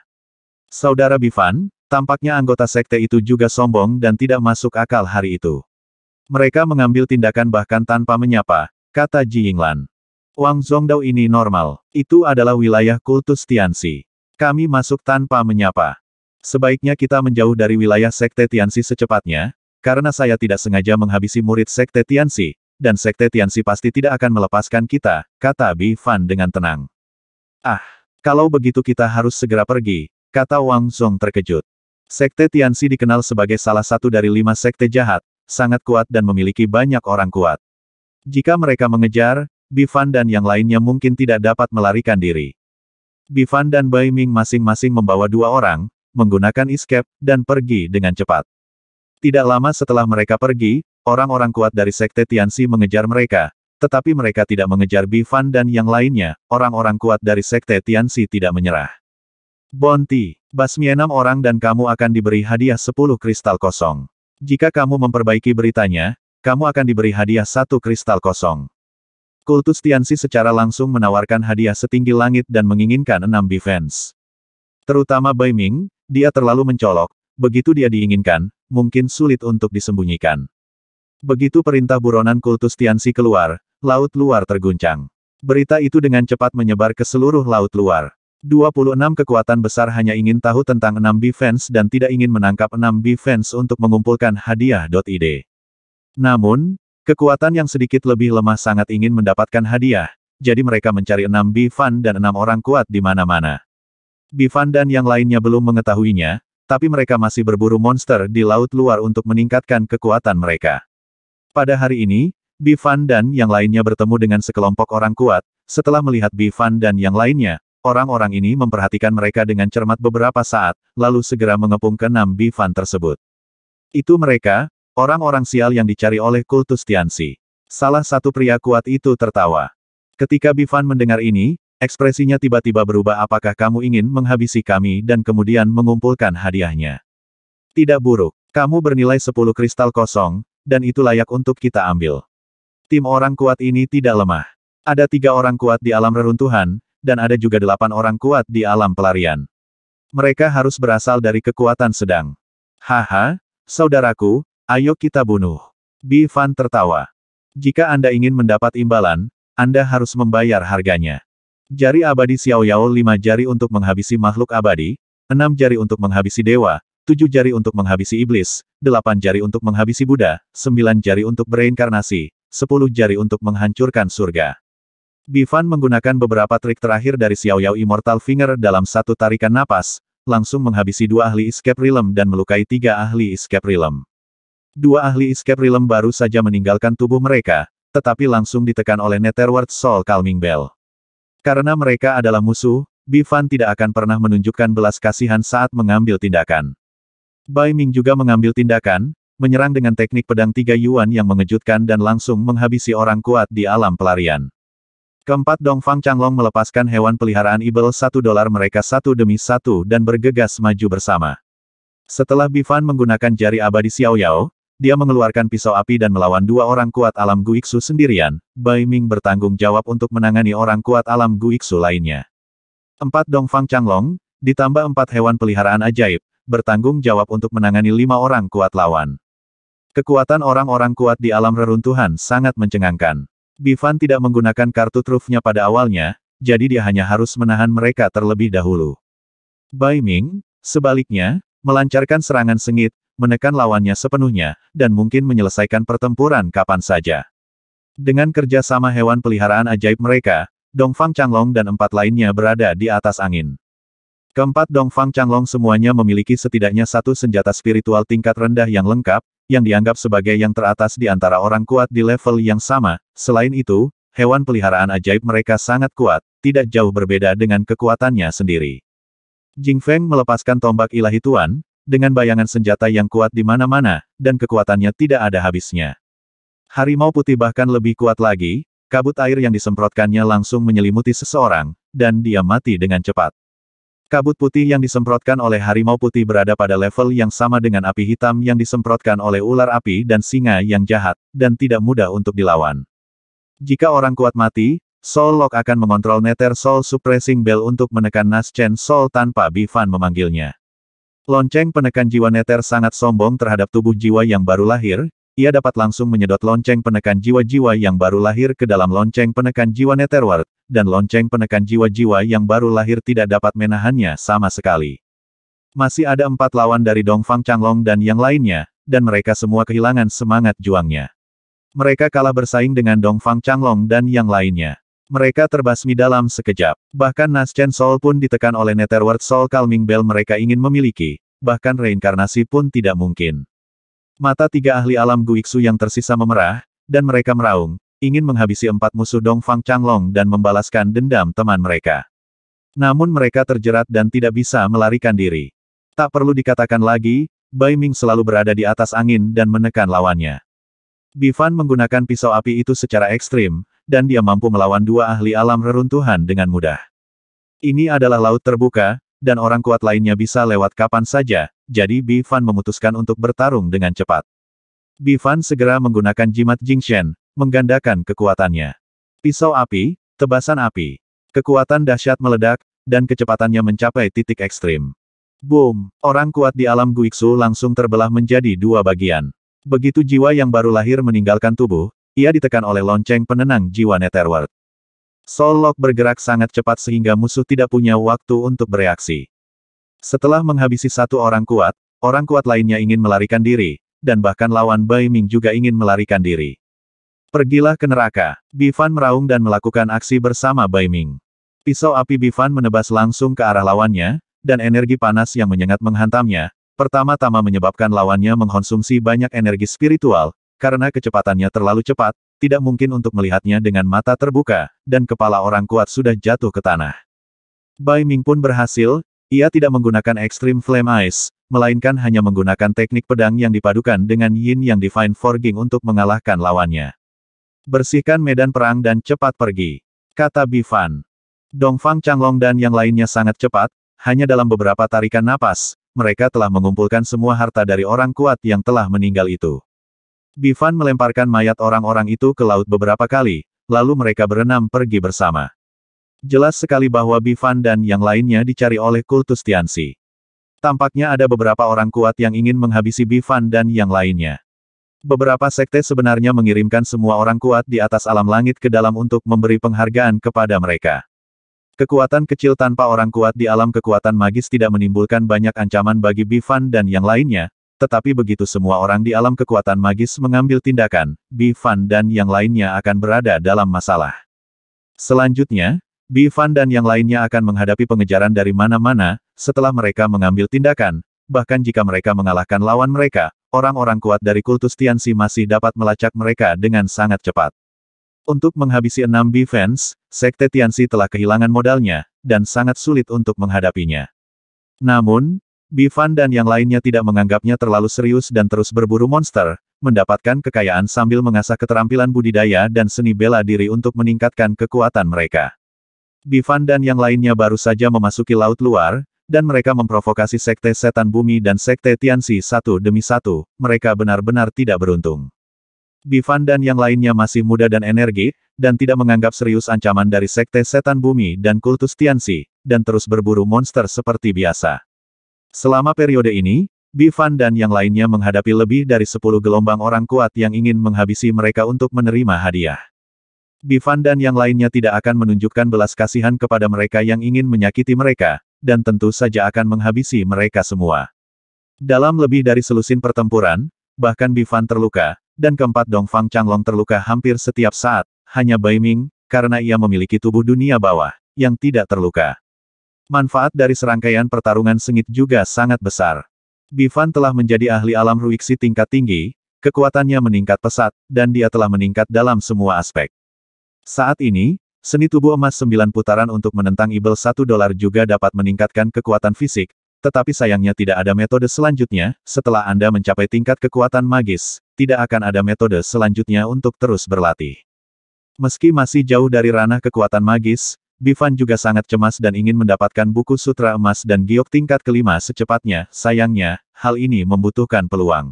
Saudara Bifan, tampaknya anggota sekte itu juga sombong dan tidak masuk akal hari itu. Mereka mengambil tindakan bahkan tanpa menyapa, kata Ji Yinglan. Wang Zhongdao ini normal. Itu adalah wilayah kultus Tianxi. Kami masuk tanpa menyapa. Sebaiknya kita menjauh dari wilayah Sekte Tianxi secepatnya, karena saya tidak sengaja menghabisi murid Sekte Tianxi, dan Sekte Tianxi pasti tidak akan melepaskan kita, kata Bi Fan dengan tenang. Ah, kalau begitu kita harus segera pergi, kata Wang Zhong terkejut. Sekte Tianxi dikenal sebagai salah satu dari lima sekte jahat, sangat kuat dan memiliki banyak orang kuat. Jika mereka mengejar, Bifan dan yang lainnya mungkin tidak dapat melarikan diri. Bifan dan Bai Ming masing-masing membawa dua orang, menggunakan escape dan pergi dengan cepat. Tidak lama setelah mereka pergi, orang-orang kuat dari Sekte Tianxi mengejar mereka, tetapi mereka tidak mengejar Bifan dan yang lainnya, orang-orang kuat dari Sekte Tianxi tidak menyerah. Bonti, basmi enam orang dan kamu akan diberi hadiah 10 kristal kosong. Jika kamu memperbaiki beritanya, kamu akan diberi hadiah satu kristal kosong. Kultus Tianxi secara langsung menawarkan hadiah setinggi langit dan menginginkan enam defense. Terutama Bai Ming, dia terlalu mencolok, begitu dia diinginkan, mungkin sulit untuk disembunyikan. Begitu perintah buronan kultus Tianxi keluar, laut luar terguncang. Berita itu dengan cepat menyebar ke seluruh laut luar. 26 kekuatan besar hanya ingin tahu tentang 6 fans dan tidak ingin menangkap 6 fans untuk mengumpulkan hadiah.id. Namun, Kekuatan yang sedikit lebih lemah sangat ingin mendapatkan hadiah, jadi mereka mencari enam Bifan dan enam orang kuat di mana-mana. Bifan dan yang lainnya belum mengetahuinya, tapi mereka masih berburu monster di laut luar untuk meningkatkan kekuatan mereka. Pada hari ini, Bifan dan yang lainnya bertemu dengan sekelompok orang kuat, setelah melihat Bifan dan yang lainnya, Orang-orang ini memperhatikan mereka dengan cermat beberapa saat, lalu segera mengepung enam Bifan tersebut. Itu mereka, Orang-orang sial yang dicari oleh kultus Tianxi. Salah satu pria kuat itu tertawa. Ketika Bifan mendengar ini, ekspresinya tiba-tiba berubah apakah kamu ingin menghabisi kami dan kemudian mengumpulkan hadiahnya. Tidak buruk, kamu bernilai 10 kristal kosong, dan itu layak untuk kita ambil. Tim orang kuat ini tidak lemah. Ada tiga orang kuat di alam reruntuhan, dan ada juga delapan orang kuat di alam pelarian. Mereka harus berasal dari kekuatan sedang. Haha, saudaraku, Ayo kita bunuh. Bi Fan tertawa. Jika Anda ingin mendapat imbalan, Anda harus membayar harganya. Jari abadi Xiao Yao lima jari untuk menghabisi makhluk abadi, enam jari untuk menghabisi dewa, tujuh jari untuk menghabisi iblis, delapan jari untuk menghabisi Buddha, sembilan jari untuk bereinkarnasi, sepuluh jari untuk menghancurkan surga. Bifan menggunakan beberapa trik terakhir dari Xiao Yao Immortal Finger dalam satu tarikan napas, langsung menghabisi dua ahli escape realm dan melukai tiga ahli escape realm. Dua ahli escape realm baru saja meninggalkan tubuh mereka, tetapi langsung ditekan oleh Netherworld Soul Calming Bell. Karena mereka adalah musuh, Bifan tidak akan pernah menunjukkan belas kasihan saat mengambil tindakan. Bai Ming juga mengambil tindakan, menyerang dengan teknik pedang tiga yuan yang mengejutkan dan langsung menghabisi orang kuat di alam pelarian. Keempat Dongfang Changlong melepaskan hewan peliharaan Ibel satu dolar mereka satu demi satu dan bergegas maju bersama. Setelah Bifan menggunakan jari abadi Xiao Yao, dia mengeluarkan pisau api dan melawan dua orang kuat alam Guiksu sendirian, Bai Ming bertanggung jawab untuk menangani orang kuat alam Guiksu lainnya. Empat Dongfang Changlong, ditambah empat hewan peliharaan ajaib, bertanggung jawab untuk menangani lima orang kuat lawan. Kekuatan orang-orang kuat di alam reruntuhan sangat mencengangkan. Bifan tidak menggunakan kartu trufnya pada awalnya, jadi dia hanya harus menahan mereka terlebih dahulu. Bai Ming, sebaliknya, melancarkan serangan sengit, menekan lawannya sepenuhnya, dan mungkin menyelesaikan pertempuran kapan saja. Dengan kerja sama hewan peliharaan ajaib mereka, Dongfang Changlong dan empat lainnya berada di atas angin. Keempat Dongfang Changlong semuanya memiliki setidaknya satu senjata spiritual tingkat rendah yang lengkap, yang dianggap sebagai yang teratas di antara orang kuat di level yang sama. Selain itu, hewan peliharaan ajaib mereka sangat kuat, tidak jauh berbeda dengan kekuatannya sendiri. Jing Feng melepaskan tombak ilahi Tuan, dengan bayangan senjata yang kuat di mana-mana, dan kekuatannya tidak ada habisnya. Harimau putih bahkan lebih kuat lagi, kabut air yang disemprotkannya langsung menyelimuti seseorang, dan dia mati dengan cepat. Kabut putih yang disemprotkan oleh harimau putih berada pada level yang sama dengan api hitam yang disemprotkan oleh ular api dan singa yang jahat, dan tidak mudah untuk dilawan. Jika orang kuat mati, Soul Lock akan mengontrol Nether Sol Suppressing Bell untuk menekan Nas Chen Soul tanpa Bifan memanggilnya. Lonceng penekan jiwa Neter sangat sombong terhadap tubuh jiwa yang baru lahir, ia dapat langsung menyedot lonceng penekan jiwa-jiwa yang baru lahir ke dalam lonceng penekan jiwa Netherworld, dan lonceng penekan jiwa-jiwa yang baru lahir tidak dapat menahannya sama sekali. Masih ada empat lawan dari Dongfang Changlong dan yang lainnya, dan mereka semua kehilangan semangat juangnya. Mereka kalah bersaing dengan Dongfang Changlong dan yang lainnya. Mereka terbasmi dalam sekejap. Bahkan Nas Chen Sol pun ditekan oleh Netherworld Soul Calming Bell mereka ingin memiliki, bahkan reinkarnasi pun tidak mungkin. Mata tiga ahli alam Guiksu yang tersisa memerah, dan mereka meraung, ingin menghabisi empat musuh Dong Dongfang Changlong dan membalaskan dendam teman mereka. Namun mereka terjerat dan tidak bisa melarikan diri. Tak perlu dikatakan lagi, Bai Ming selalu berada di atas angin dan menekan lawannya. Bifan menggunakan pisau api itu secara ekstrim, dan dia mampu melawan dua ahli alam reruntuhan dengan mudah. Ini adalah laut terbuka, dan orang kuat lainnya bisa lewat kapan saja, jadi Bifan memutuskan untuk bertarung dengan cepat. Bifan segera menggunakan jimat Jingshen, menggandakan kekuatannya. Pisau api, tebasan api. Kekuatan dahsyat meledak, dan kecepatannya mencapai titik ekstrim. Boom! Orang kuat di alam Guiksu langsung terbelah menjadi dua bagian. Begitu jiwa yang baru lahir meninggalkan tubuh, ia ditekan oleh lonceng penenang jiwa Netherworld. Soul bergerak sangat cepat sehingga musuh tidak punya waktu untuk bereaksi. Setelah menghabisi satu orang kuat, orang kuat lainnya ingin melarikan diri, dan bahkan lawan Bai Ming juga ingin melarikan diri. Pergilah ke neraka, Bifan meraung dan melakukan aksi bersama Bai Ming. Pisau api Bifan menebas langsung ke arah lawannya, dan energi panas yang menyengat menghantamnya, pertama-tama menyebabkan lawannya mengkonsumsi banyak energi spiritual, karena kecepatannya terlalu cepat, tidak mungkin untuk melihatnya dengan mata terbuka, dan kepala orang kuat sudah jatuh ke tanah. Bai Ming pun berhasil, ia tidak menggunakan Extreme Flame Ice, melainkan hanya menggunakan teknik pedang yang dipadukan dengan Yin yang Divine Forging untuk mengalahkan lawannya. Bersihkan medan perang dan cepat pergi, kata Bifan. Dongfang Changlong dan yang lainnya sangat cepat, hanya dalam beberapa tarikan napas, mereka telah mengumpulkan semua harta dari orang kuat yang telah meninggal itu. Bifan melemparkan mayat orang-orang itu ke laut beberapa kali, lalu mereka berenam pergi bersama. Jelas sekali bahwa Bifan dan yang lainnya dicari oleh kultus Tianxi. Tampaknya ada beberapa orang kuat yang ingin menghabisi Bifan dan yang lainnya. Beberapa sekte sebenarnya mengirimkan semua orang kuat di atas alam langit ke dalam untuk memberi penghargaan kepada mereka. Kekuatan kecil tanpa orang kuat di alam kekuatan magis tidak menimbulkan banyak ancaman bagi Bifan dan yang lainnya, tetapi begitu semua orang di alam kekuatan magis mengambil tindakan, Bi Fan dan yang lainnya akan berada dalam masalah. Selanjutnya, Bi Fan dan yang lainnya akan menghadapi pengejaran dari mana-mana, setelah mereka mengambil tindakan, bahkan jika mereka mengalahkan lawan mereka, orang-orang kuat dari kultus Tianxi masih dapat melacak mereka dengan sangat cepat. Untuk menghabisi enam Fans, Sekte Tianxi telah kehilangan modalnya, dan sangat sulit untuk menghadapinya. Namun, Bivan dan yang lainnya tidak menganggapnya terlalu serius dan terus berburu monster, mendapatkan kekayaan sambil mengasah keterampilan budidaya dan seni bela diri untuk meningkatkan kekuatan mereka. Bivan dan yang lainnya baru saja memasuki laut luar, dan mereka memprovokasi sekte setan bumi dan sekte Tianxi satu demi satu, mereka benar-benar tidak beruntung. Bivan dan yang lainnya masih muda dan energi, dan tidak menganggap serius ancaman dari sekte setan bumi dan kultus Tianxi, dan terus berburu monster seperti biasa. Selama periode ini, Bifan dan yang lainnya menghadapi lebih dari 10 gelombang orang kuat yang ingin menghabisi mereka untuk menerima hadiah. Bifan dan yang lainnya tidak akan menunjukkan belas kasihan kepada mereka yang ingin menyakiti mereka, dan tentu saja akan menghabisi mereka semua. Dalam lebih dari selusin pertempuran, bahkan Bifan terluka, dan keempat Dongfang Changlong terluka hampir setiap saat, hanya Baiming, karena ia memiliki tubuh dunia bawah, yang tidak terluka. Manfaat dari serangkaian pertarungan sengit juga sangat besar. Bivan telah menjadi ahli alam ruiksi tingkat tinggi, kekuatannya meningkat pesat, dan dia telah meningkat dalam semua aspek. Saat ini, seni tubuh emas sembilan putaran untuk menentang Ibel satu dolar juga dapat meningkatkan kekuatan fisik, tetapi sayangnya tidak ada metode selanjutnya, setelah Anda mencapai tingkat kekuatan magis, tidak akan ada metode selanjutnya untuk terus berlatih. Meski masih jauh dari ranah kekuatan magis, Bifan juga sangat cemas dan ingin mendapatkan buku sutra emas dan giok tingkat kelima secepatnya, sayangnya, hal ini membutuhkan peluang.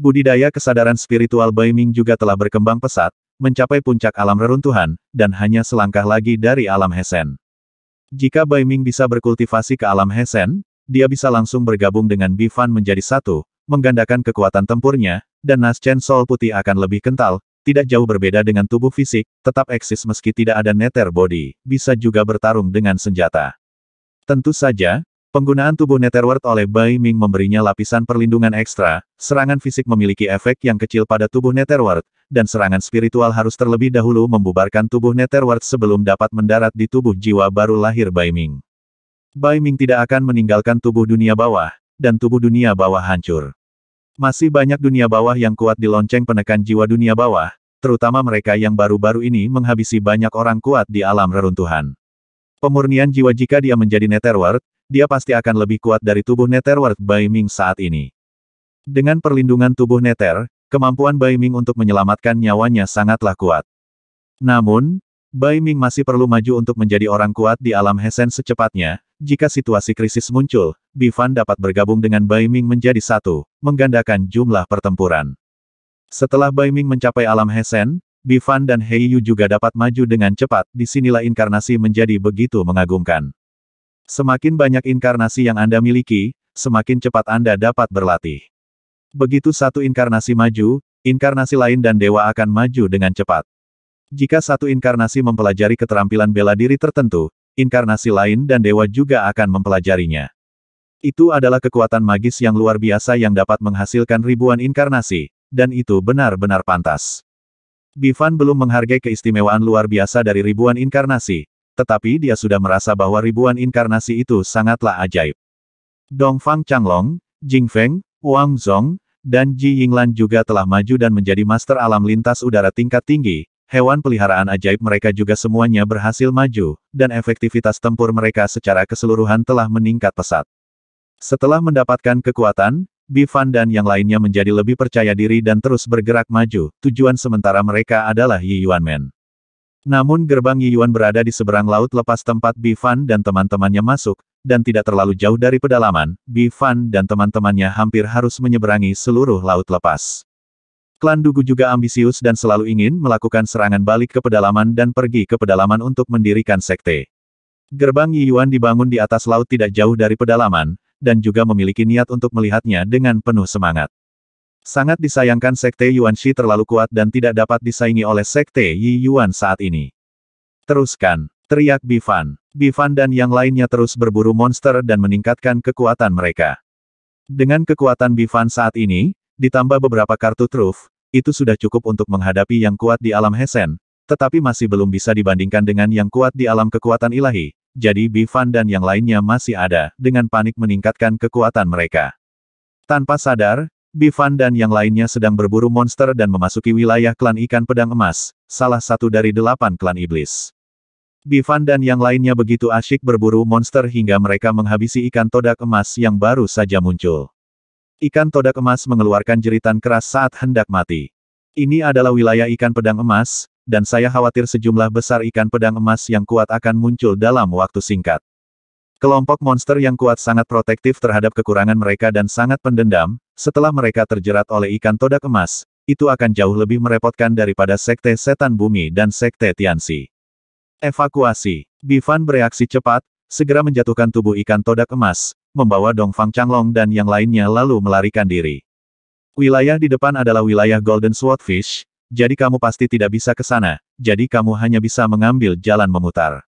Budidaya kesadaran spiritual Baiming juga telah berkembang pesat, mencapai puncak alam reruntuhan, dan hanya selangkah lagi dari alam Hesen. Jika Baiming bisa berkultivasi ke alam Hesen, dia bisa langsung bergabung dengan Bifan menjadi satu, menggandakan kekuatan tempurnya, dan naschen Sol Putih akan lebih kental, tidak jauh berbeda dengan tubuh fisik, tetap eksis meski tidak ada nether body, bisa juga bertarung dengan senjata. Tentu saja, penggunaan tubuh netherward oleh Bai Ming memberinya lapisan perlindungan ekstra, serangan fisik memiliki efek yang kecil pada tubuh netherward, dan serangan spiritual harus terlebih dahulu membubarkan tubuh netherward sebelum dapat mendarat di tubuh jiwa baru lahir Bai Ming. Bai Ming tidak akan meninggalkan tubuh dunia bawah, dan tubuh dunia bawah hancur. Masih banyak dunia bawah yang kuat di lonceng penekan jiwa dunia bawah, terutama mereka yang baru-baru ini menghabisi banyak orang kuat di alam reruntuhan. Pemurnian jiwa jika dia menjadi Netherworld, dia pasti akan lebih kuat dari tubuh Netherworld Bai Ming saat ini. Dengan perlindungan tubuh Nether, kemampuan Bai Ming untuk menyelamatkan nyawanya sangatlah kuat. Namun, Bai Ming masih perlu maju untuk menjadi orang kuat di alam Hesen secepatnya. Jika situasi krisis muncul, Bifan dapat bergabung dengan Bai Ming menjadi satu, menggandakan jumlah pertempuran. Setelah Bai Ming mencapai alam Hesen, Bifan dan Hei Yu juga dapat maju dengan cepat, disinilah inkarnasi menjadi begitu mengagumkan. Semakin banyak inkarnasi yang Anda miliki, semakin cepat Anda dapat berlatih. Begitu satu inkarnasi maju, inkarnasi lain dan dewa akan maju dengan cepat. Jika satu inkarnasi mempelajari keterampilan bela diri tertentu, inkarnasi lain dan dewa juga akan mempelajarinya. Itu adalah kekuatan magis yang luar biasa yang dapat menghasilkan ribuan inkarnasi, dan itu benar-benar pantas. Bifan belum menghargai keistimewaan luar biasa dari ribuan inkarnasi, tetapi dia sudah merasa bahwa ribuan inkarnasi itu sangatlah ajaib. Dongfang Changlong, Jingfeng, Wang Zong, dan Ji Yinglan juga telah maju dan menjadi master alam lintas udara tingkat tinggi, Hewan peliharaan ajaib mereka juga semuanya berhasil maju, dan efektivitas tempur mereka secara keseluruhan telah meningkat pesat. Setelah mendapatkan kekuatan, Bifan dan yang lainnya menjadi lebih percaya diri dan terus bergerak maju, tujuan sementara mereka adalah Yi Yuan Men. Namun gerbang Yi Yuan berada di seberang laut lepas tempat Bifan dan teman-temannya masuk, dan tidak terlalu jauh dari pedalaman, Bifan dan teman-temannya hampir harus menyeberangi seluruh laut lepas. Klan Dugu juga ambisius dan selalu ingin melakukan serangan balik ke pedalaman dan pergi ke pedalaman untuk mendirikan sekte. Gerbang Yuan dibangun di atas laut tidak jauh dari pedalaman, dan juga memiliki niat untuk melihatnya dengan penuh semangat. Sangat disayangkan sekte Yuan Shi terlalu kuat dan tidak dapat disaingi oleh sekte Yi Yuan saat ini. Teruskan, teriak Bifan. Bifan dan yang lainnya terus berburu monster dan meningkatkan kekuatan mereka. Dengan kekuatan Bifan saat ini, ditambah beberapa kartu truf, itu sudah cukup untuk menghadapi yang kuat di alam Hesen, tetapi masih belum bisa dibandingkan dengan yang kuat di alam kekuatan ilahi, jadi Bifan dan yang lainnya masih ada, dengan panik meningkatkan kekuatan mereka. Tanpa sadar, Bifan dan yang lainnya sedang berburu monster dan memasuki wilayah klan ikan pedang emas, salah satu dari delapan klan iblis. Bifan dan yang lainnya begitu asyik berburu monster hingga mereka menghabisi ikan todak emas yang baru saja muncul. Ikan todak emas mengeluarkan jeritan keras saat hendak mati. Ini adalah wilayah ikan pedang emas, dan saya khawatir sejumlah besar ikan pedang emas yang kuat akan muncul dalam waktu singkat. Kelompok monster yang kuat sangat protektif terhadap kekurangan mereka dan sangat pendendam, setelah mereka terjerat oleh ikan todak emas, itu akan jauh lebih merepotkan daripada sekte setan bumi dan sekte Tianxi. Evakuasi. Bifan bereaksi cepat, segera menjatuhkan tubuh ikan todak emas, membawa Dong Fang Changlong dan yang lainnya lalu melarikan diri. Wilayah di depan adalah wilayah Golden Swordfish, jadi kamu pasti tidak bisa ke sana, jadi kamu hanya bisa mengambil jalan memutar.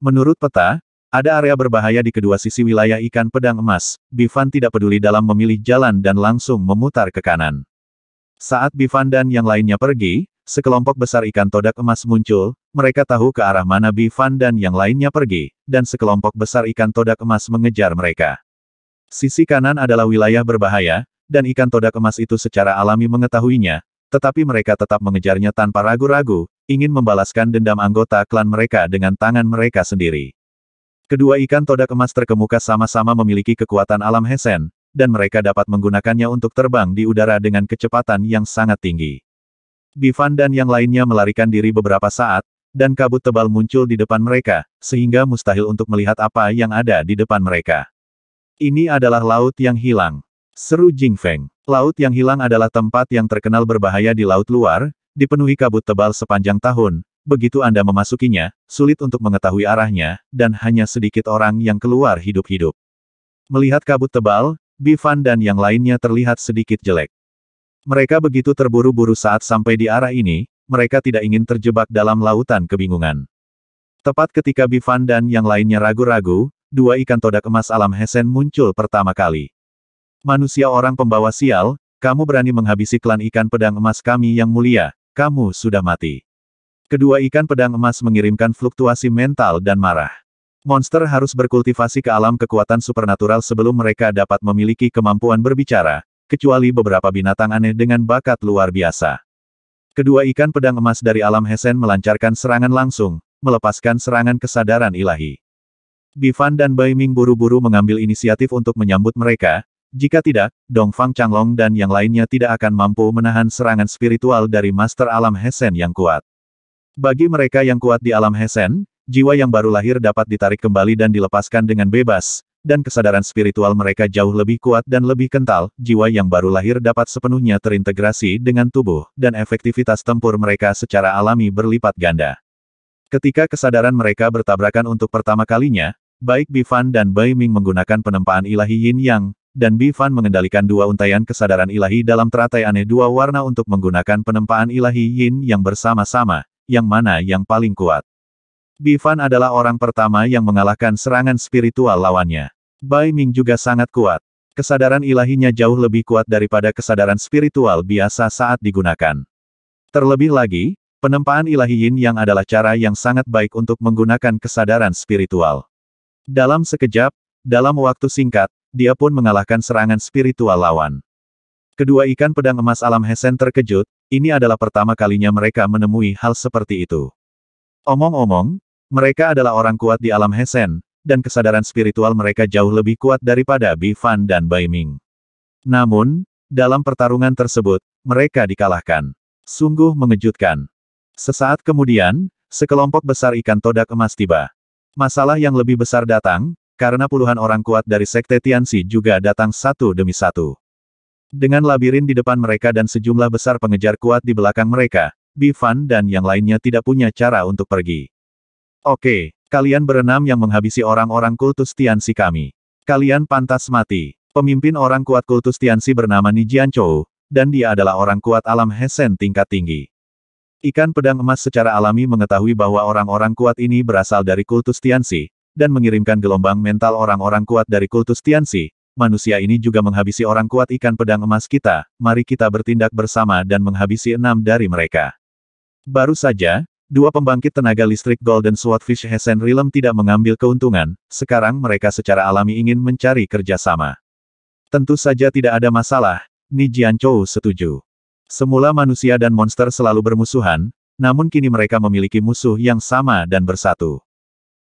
Menurut peta, ada area berbahaya di kedua sisi wilayah ikan pedang emas, Bifan tidak peduli dalam memilih jalan dan langsung memutar ke kanan. Saat Bifan dan yang lainnya pergi, sekelompok besar ikan todak emas muncul, mereka tahu ke arah mana Bifan dan yang lainnya pergi, dan sekelompok besar ikan todak emas mengejar mereka. Sisi kanan adalah wilayah berbahaya, dan ikan todak emas itu secara alami mengetahuinya, tetapi mereka tetap mengejarnya tanpa ragu-ragu, ingin membalaskan dendam anggota klan mereka dengan tangan mereka sendiri. Kedua ikan todak emas terkemuka sama-sama memiliki kekuatan alam Hesen, dan mereka dapat menggunakannya untuk terbang di udara dengan kecepatan yang sangat tinggi. Bifan dan yang lainnya melarikan diri beberapa saat, dan kabut tebal muncul di depan mereka, sehingga mustahil untuk melihat apa yang ada di depan mereka. Ini adalah laut yang hilang. Seru Jing Feng. Laut yang hilang adalah tempat yang terkenal berbahaya di laut luar, dipenuhi kabut tebal sepanjang tahun. Begitu Anda memasukinya, sulit untuk mengetahui arahnya, dan hanya sedikit orang yang keluar hidup-hidup. Melihat kabut tebal, Bifan dan yang lainnya terlihat sedikit jelek. Mereka begitu terburu-buru saat sampai di arah ini, mereka tidak ingin terjebak dalam lautan kebingungan. Tepat ketika Bifan dan yang lainnya ragu-ragu, dua ikan todak emas alam Hesen muncul pertama kali. Manusia orang pembawa sial, kamu berani menghabisi klan ikan pedang emas kami yang mulia, kamu sudah mati. Kedua ikan pedang emas mengirimkan fluktuasi mental dan marah. Monster harus berkultivasi ke alam kekuatan supernatural sebelum mereka dapat memiliki kemampuan berbicara, kecuali beberapa binatang aneh dengan bakat luar biasa. Kedua ikan pedang emas dari alam Hesen melancarkan serangan langsung, melepaskan serangan kesadaran ilahi. Bifan dan Bai Ming buru-buru mengambil inisiatif untuk menyambut mereka, jika tidak, Dongfang Changlong dan yang lainnya tidak akan mampu menahan serangan spiritual dari Master Alam Hesen yang kuat. Bagi mereka yang kuat di Alam Hesen, jiwa yang baru lahir dapat ditarik kembali dan dilepaskan dengan bebas, dan kesadaran spiritual mereka jauh lebih kuat dan lebih kental, jiwa yang baru lahir dapat sepenuhnya terintegrasi dengan tubuh, dan efektivitas tempur mereka secara alami berlipat ganda. Ketika kesadaran mereka bertabrakan untuk pertama kalinya, baik Bifan dan Bai Ming menggunakan penempaan ilahi Yin Yang, dan Bifan mengendalikan dua untaian kesadaran ilahi dalam teratai aneh dua warna untuk menggunakan penempaan ilahi Yin yang bersama-sama, yang mana yang paling kuat. Bifan adalah orang pertama yang mengalahkan serangan spiritual lawannya. Bai Ming juga sangat kuat. Kesadaran ilahinya jauh lebih kuat daripada kesadaran spiritual biasa saat digunakan. Terlebih lagi, penempaan ilahi yin yang adalah cara yang sangat baik untuk menggunakan kesadaran spiritual. Dalam sekejap, dalam waktu singkat, dia pun mengalahkan serangan spiritual lawan. Kedua ikan pedang emas alam Hesen terkejut, ini adalah pertama kalinya mereka menemui hal seperti itu. Omong-omong, mereka adalah orang kuat di alam Hesen, dan kesadaran spiritual mereka jauh lebih kuat daripada Bifan dan Bai Ming. Namun, dalam pertarungan tersebut, mereka dikalahkan. Sungguh mengejutkan. Sesaat kemudian, sekelompok besar ikan todak emas tiba. Masalah yang lebih besar datang, karena puluhan orang kuat dari Sekte Tianxi juga datang satu demi satu. Dengan labirin di depan mereka dan sejumlah besar pengejar kuat di belakang mereka, Bifan dan yang lainnya tidak punya cara untuk pergi. Oke, kalian berenam yang menghabisi orang-orang kultus Tianxi kami. Kalian pantas mati. Pemimpin orang kuat kultus Tianxi bernama Nijian Chou, dan dia adalah orang kuat alam Hesen tingkat tinggi. Ikan pedang emas secara alami mengetahui bahwa orang-orang kuat ini berasal dari kultus Tianxi, dan mengirimkan gelombang mental orang-orang kuat dari kultus Tianxi. Manusia ini juga menghabisi orang kuat ikan pedang emas kita, mari kita bertindak bersama dan menghabisi enam dari mereka. Baru saja, Dua pembangkit tenaga listrik Golden Swordfish Hessen Realm tidak mengambil keuntungan, sekarang mereka secara alami ingin mencari kerjasama. Tentu saja tidak ada masalah, Ni Jianchou setuju. Semula manusia dan monster selalu bermusuhan, namun kini mereka memiliki musuh yang sama dan bersatu.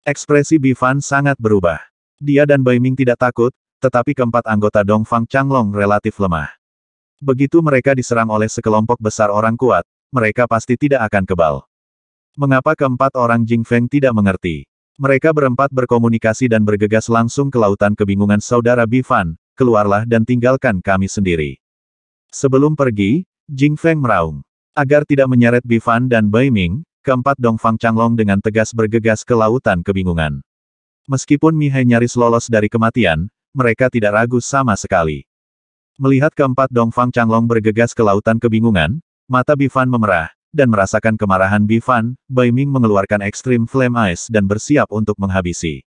Ekspresi Bifan sangat berubah. Dia dan Baiming tidak takut, tetapi keempat anggota Dongfang Changlong relatif lemah. Begitu mereka diserang oleh sekelompok besar orang kuat, mereka pasti tidak akan kebal. Mengapa keempat orang Jing Feng tidak mengerti? Mereka berempat berkomunikasi dan bergegas langsung ke lautan kebingungan saudara Bifan, keluarlah dan tinggalkan kami sendiri. Sebelum pergi, Jing Feng meraung. Agar tidak menyeret Bifan dan Bai Ming, keempat Dongfang Changlong dengan tegas bergegas ke lautan kebingungan. Meskipun Mi Mihai nyaris lolos dari kematian, mereka tidak ragu sama sekali. Melihat keempat Dongfang Changlong bergegas ke lautan kebingungan, mata Bifan memerah, dan merasakan kemarahan Bifan, Bai Ming mengeluarkan ekstrim Flame Ice dan bersiap untuk menghabisi.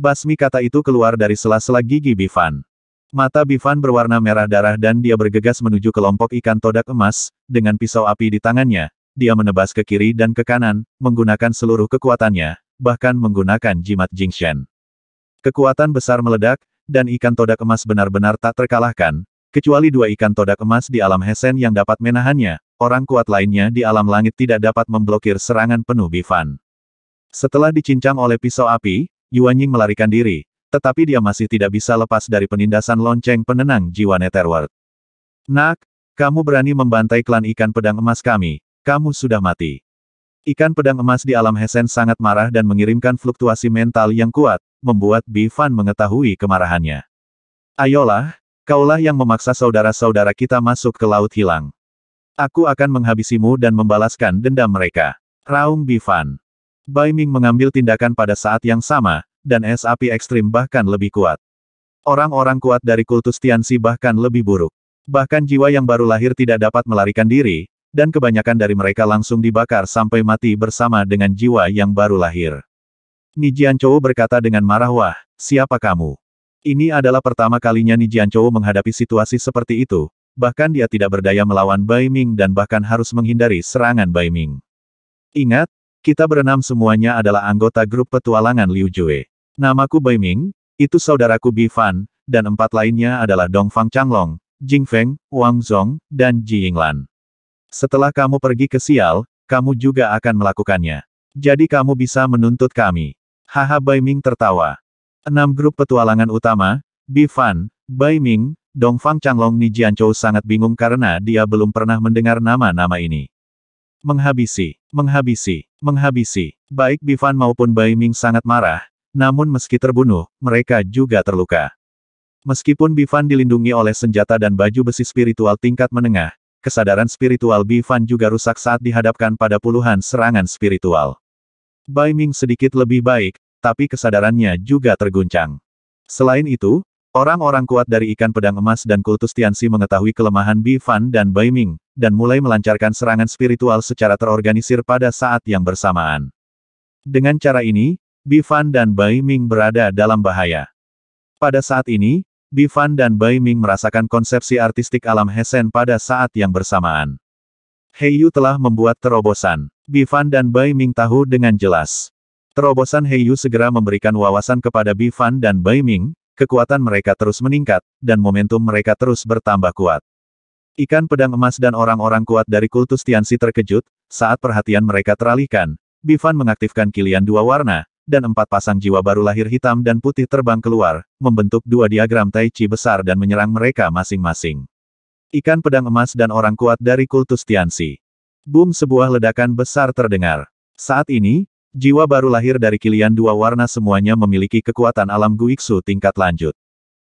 Basmi kata itu keluar dari sela-sela gigi Bifan. Mata Bifan berwarna merah darah dan dia bergegas menuju kelompok ikan todak emas, dengan pisau api di tangannya. Dia menebas ke kiri dan ke kanan, menggunakan seluruh kekuatannya, bahkan menggunakan jimat Jingshen. Kekuatan besar meledak, dan ikan todak emas benar-benar tak terkalahkan, kecuali dua ikan todak emas di alam Hesen yang dapat menahannya, orang kuat lainnya di alam langit tidak dapat memblokir serangan penuh Bifan. Setelah dicincang oleh pisau api, Yuanying melarikan diri, tetapi dia masih tidak bisa lepas dari penindasan lonceng penenang jiwa Netherworld. Nak, kamu berani membantai klan ikan pedang emas kami, kamu sudah mati. Ikan pedang emas di alam Hesen sangat marah dan mengirimkan fluktuasi mental yang kuat, membuat Bifan mengetahui kemarahannya. Ayolah, kaulah yang memaksa saudara-saudara kita masuk ke Laut Hilang. Aku akan menghabisimu dan membalaskan dendam mereka. Raung Bifan. Bai Ming mengambil tindakan pada saat yang sama, dan es api ekstrim bahkan lebih kuat. Orang-orang kuat dari kultus Tianxi bahkan lebih buruk. Bahkan jiwa yang baru lahir tidak dapat melarikan diri, dan kebanyakan dari mereka langsung dibakar sampai mati bersama dengan jiwa yang baru lahir. Nijian Chou berkata dengan marah wah, siapa kamu? Ini adalah pertama kalinya Nijian Chou menghadapi situasi seperti itu, bahkan dia tidak berdaya melawan Bai Ming dan bahkan harus menghindari serangan Bai Ming. Ingat, kita berenam semuanya adalah anggota grup petualangan Liu Jue. Namaku Bai Ming, itu saudaraku Bi Fan, dan empat lainnya adalah Dong Fang Changlong, Jing Feng, Wang Zhong, dan Ji Yinglan. Setelah kamu pergi ke Sial, kamu juga akan melakukannya. Jadi kamu bisa menuntut kami. Haha Bai Ming tertawa. Enam grup petualangan utama, Bi Fan, Bai Ming, Dongfang Changlong Nijianchou sangat bingung karena dia belum pernah mendengar nama-nama ini. Menghabisi, menghabisi, menghabisi. Baik Bifan maupun Bai Ming sangat marah, namun meski terbunuh, mereka juga terluka. Meskipun Bifan dilindungi oleh senjata dan baju besi spiritual tingkat menengah, kesadaran spiritual Bifan juga rusak saat dihadapkan pada puluhan serangan spiritual. Bai Ming sedikit lebih baik, tapi kesadarannya juga terguncang. Selain itu, Orang-orang kuat dari ikan pedang emas dan kultus Tianxi mengetahui kelemahan Bi Fan dan Bai Ming, dan mulai melancarkan serangan spiritual secara terorganisir pada saat yang bersamaan. Dengan cara ini, Bi Fan dan Bai Ming berada dalam bahaya. Pada saat ini, Bi Fan dan Bai Ming merasakan konsepsi artistik alam Hesen pada saat yang bersamaan. Heiyu telah membuat terobosan. Bi Fan dan Bai Ming tahu dengan jelas. Terobosan Heiyu segera memberikan wawasan kepada Bi Fan dan Bai Ming, kekuatan mereka terus meningkat, dan momentum mereka terus bertambah kuat. Ikan pedang emas dan orang-orang kuat dari kultus Tiansi terkejut, saat perhatian mereka teralihkan, Bifan mengaktifkan kilian dua warna, dan empat pasang jiwa baru lahir hitam dan putih terbang keluar, membentuk dua diagram Tai Chi besar dan menyerang mereka masing-masing. Ikan pedang emas dan orang kuat dari kultus Tiansi. Boom sebuah ledakan besar terdengar. Saat ini, Jiwa baru lahir dari kilian dua warna semuanya memiliki kekuatan alam guiksu tingkat lanjut.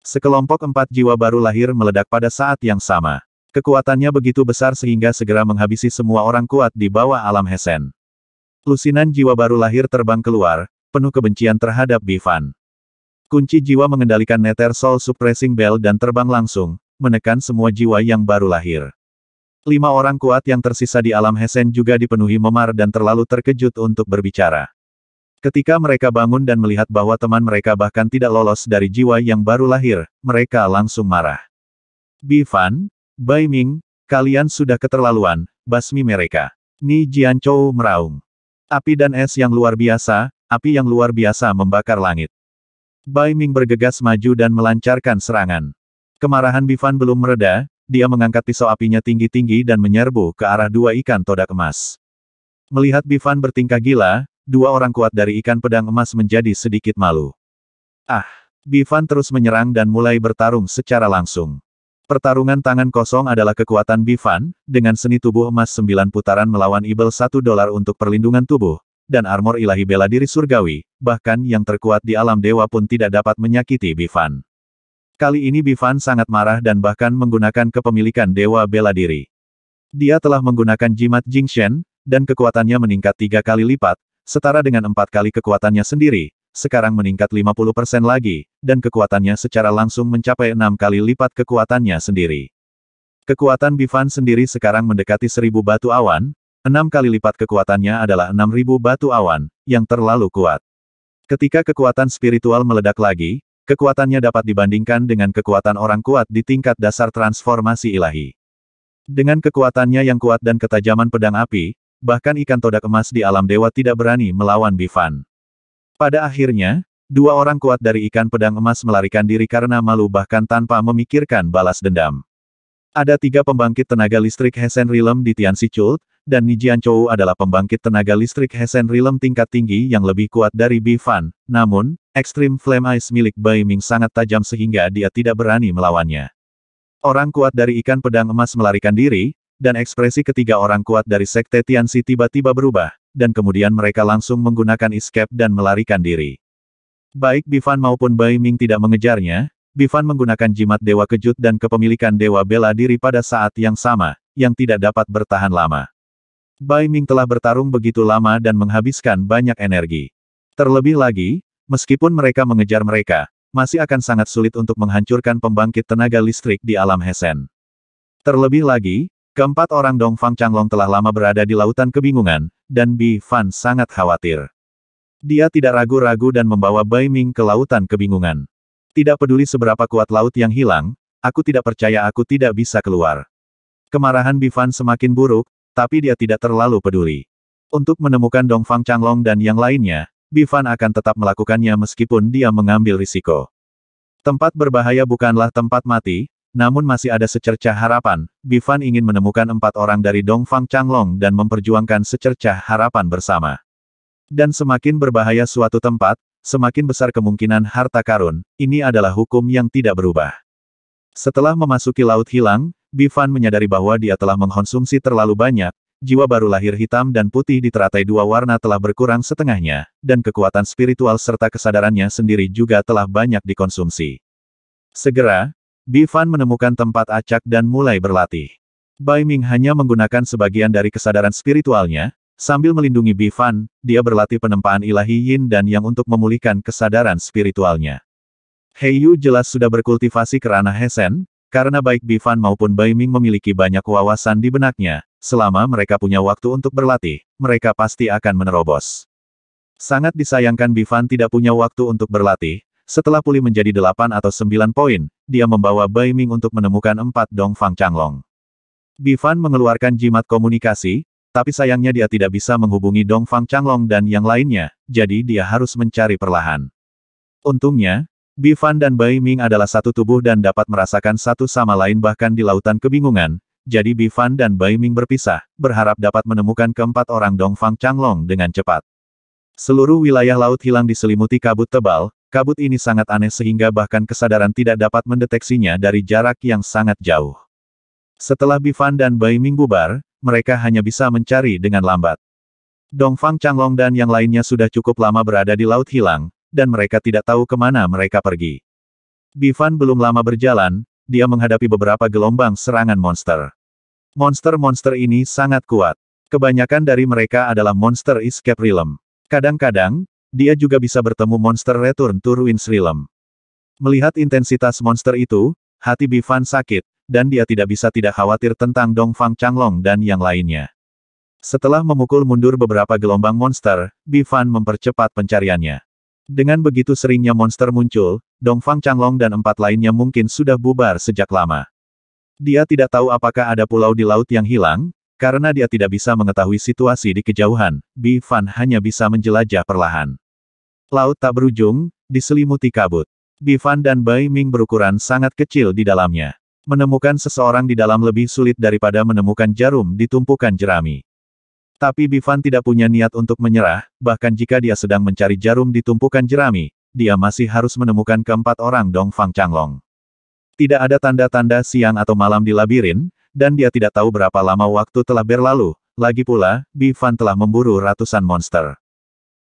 Sekelompok empat jiwa baru lahir meledak pada saat yang sama. Kekuatannya begitu besar sehingga segera menghabisi semua orang kuat di bawah alam Hesen. Lusinan jiwa baru lahir terbang keluar, penuh kebencian terhadap Bifan. Kunci jiwa mengendalikan Nether Soul Suppressing Bell dan terbang langsung, menekan semua jiwa yang baru lahir. Lima orang kuat yang tersisa di alam Hesen juga dipenuhi memar dan terlalu terkejut untuk berbicara. Ketika mereka bangun dan melihat bahwa teman mereka bahkan tidak lolos dari jiwa yang baru lahir, mereka langsung marah. Bifan, Bai Ming, kalian sudah keterlaluan, basmi mereka. Ni Jianchou meraung. Api dan es yang luar biasa, api yang luar biasa membakar langit. Bai Ming bergegas maju dan melancarkan serangan. Kemarahan Bifan belum mereda, dia mengangkat pisau apinya tinggi-tinggi dan menyerbu ke arah dua ikan todak emas. Melihat Bifan bertingkah gila, dua orang kuat dari ikan pedang emas menjadi sedikit malu. Ah, Bifan terus menyerang dan mulai bertarung secara langsung. Pertarungan tangan kosong adalah kekuatan Bifan, dengan seni tubuh emas sembilan putaran melawan Ibel satu dolar untuk perlindungan tubuh, dan armor ilahi bela diri surgawi, bahkan yang terkuat di alam dewa pun tidak dapat menyakiti Bifan. Kali ini Bifan sangat marah dan bahkan menggunakan kepemilikan Dewa Bela Diri. Dia telah menggunakan jimat Jingshen, dan kekuatannya meningkat tiga kali lipat, setara dengan empat kali kekuatannya sendiri, sekarang meningkat 50% lagi, dan kekuatannya secara langsung mencapai enam kali lipat kekuatannya sendiri. Kekuatan Bifan sendiri sekarang mendekati seribu batu awan, enam kali lipat kekuatannya adalah enam ribu batu awan, yang terlalu kuat. Ketika kekuatan spiritual meledak lagi, Kekuatannya dapat dibandingkan dengan kekuatan orang kuat di tingkat dasar transformasi ilahi. Dengan kekuatannya yang kuat dan ketajaman pedang api, bahkan ikan todak emas di alam dewa tidak berani melawan Bifan. Pada akhirnya, dua orang kuat dari ikan pedang emas melarikan diri karena malu bahkan tanpa memikirkan balas dendam. Ada tiga pembangkit tenaga listrik Hessen Rilem di Tian Chult, dan Nijian Chou adalah pembangkit tenaga listrik Hessen Realm tingkat tinggi yang lebih kuat dari Bifan. Namun, Extreme Flame Ice milik Bai Ming sangat tajam sehingga dia tidak berani melawannya. Orang kuat dari ikan pedang emas melarikan diri, dan ekspresi ketiga orang kuat dari Sekte Tianxi tiba-tiba berubah, dan kemudian mereka langsung menggunakan escape dan melarikan diri. Baik Bifan maupun Bai Ming tidak mengejarnya, Bifan menggunakan jimat dewa kejut dan kepemilikan dewa bela diri pada saat yang sama, yang tidak dapat bertahan lama. Bai Ming telah bertarung begitu lama dan menghabiskan banyak energi. Terlebih lagi, meskipun mereka mengejar mereka, masih akan sangat sulit untuk menghancurkan pembangkit tenaga listrik di alam Hesen. Terlebih lagi, keempat orang Dongfang Changlong telah lama berada di lautan kebingungan, dan Bi Fan sangat khawatir. Dia tidak ragu-ragu dan membawa Bai Ming ke lautan kebingungan. Tidak peduli seberapa kuat laut yang hilang, aku tidak percaya aku tidak bisa keluar. Kemarahan Bi Fan semakin buruk, tapi dia tidak terlalu peduli. Untuk menemukan Dongfang Changlong dan yang lainnya, Bifan akan tetap melakukannya meskipun dia mengambil risiko. Tempat berbahaya bukanlah tempat mati, namun masih ada secerca harapan, Bifan ingin menemukan empat orang dari Dongfang Changlong dan memperjuangkan secerca harapan bersama. Dan semakin berbahaya suatu tempat, semakin besar kemungkinan harta karun, ini adalah hukum yang tidak berubah. Setelah memasuki Laut Hilang, Bifan menyadari bahwa dia telah mengkonsumsi terlalu banyak, jiwa baru lahir hitam dan putih di teratai dua warna telah berkurang setengahnya, dan kekuatan spiritual serta kesadarannya sendiri juga telah banyak dikonsumsi. Segera, Bifan menemukan tempat acak dan mulai berlatih. Bai Ming hanya menggunakan sebagian dari kesadaran spiritualnya, sambil melindungi Bifan, dia berlatih penempaan ilahi Yin dan Yang untuk memulihkan kesadaran spiritualnya. Heiyu jelas sudah berkultivasi ke kerana Hesen, karena baik Bifan maupun Baiming memiliki banyak wawasan di benaknya, selama mereka punya waktu untuk berlatih, mereka pasti akan menerobos. Sangat disayangkan Bifan tidak punya waktu untuk berlatih, setelah pulih menjadi 8 atau 9 poin, dia membawa Baiming untuk menemukan empat Dongfang Changlong. Bifan mengeluarkan jimat komunikasi, tapi sayangnya dia tidak bisa menghubungi Dongfang Changlong dan yang lainnya, jadi dia harus mencari perlahan. Untungnya, Bifan dan Bai Ming adalah satu tubuh dan dapat merasakan satu sama lain bahkan di lautan kebingungan, jadi Bifan dan Bai Ming berpisah, berharap dapat menemukan keempat orang Dongfang Changlong dengan cepat. Seluruh wilayah laut hilang diselimuti kabut tebal, kabut ini sangat aneh sehingga bahkan kesadaran tidak dapat mendeteksinya dari jarak yang sangat jauh. Setelah Bifan dan Bai Ming bubar, mereka hanya bisa mencari dengan lambat. Dongfang Changlong dan yang lainnya sudah cukup lama berada di Laut Hilang, dan mereka tidak tahu kemana mereka pergi. Bifan belum lama berjalan, dia menghadapi beberapa gelombang serangan monster. Monster-monster ini sangat kuat. Kebanyakan dari mereka adalah monster escape realm. Kadang-kadang, dia juga bisa bertemu monster return to ruins realm. Melihat intensitas monster itu, hati Bifan sakit, dan dia tidak bisa tidak khawatir tentang Dongfang Changlong dan yang lainnya. Setelah memukul mundur beberapa gelombang monster, Bifan mempercepat pencariannya. Dengan begitu seringnya monster muncul, Dongfang Changlong dan empat lainnya mungkin sudah bubar sejak lama. Dia tidak tahu apakah ada pulau di laut yang hilang, karena dia tidak bisa mengetahui situasi di kejauhan, Bi Fan hanya bisa menjelajah perlahan. Laut tak berujung, diselimuti kabut. Bifan dan Bai Ming berukuran sangat kecil di dalamnya. Menemukan seseorang di dalam lebih sulit daripada menemukan jarum di tumpukan jerami. Tapi Bivan tidak punya niat untuk menyerah, bahkan jika dia sedang mencari jarum di tumpukan jerami, dia masih harus menemukan keempat orang Dong Fang Changlong. Tidak ada tanda-tanda siang atau malam di labirin, dan dia tidak tahu berapa lama waktu telah berlalu, lagi pula, Bivan telah memburu ratusan monster.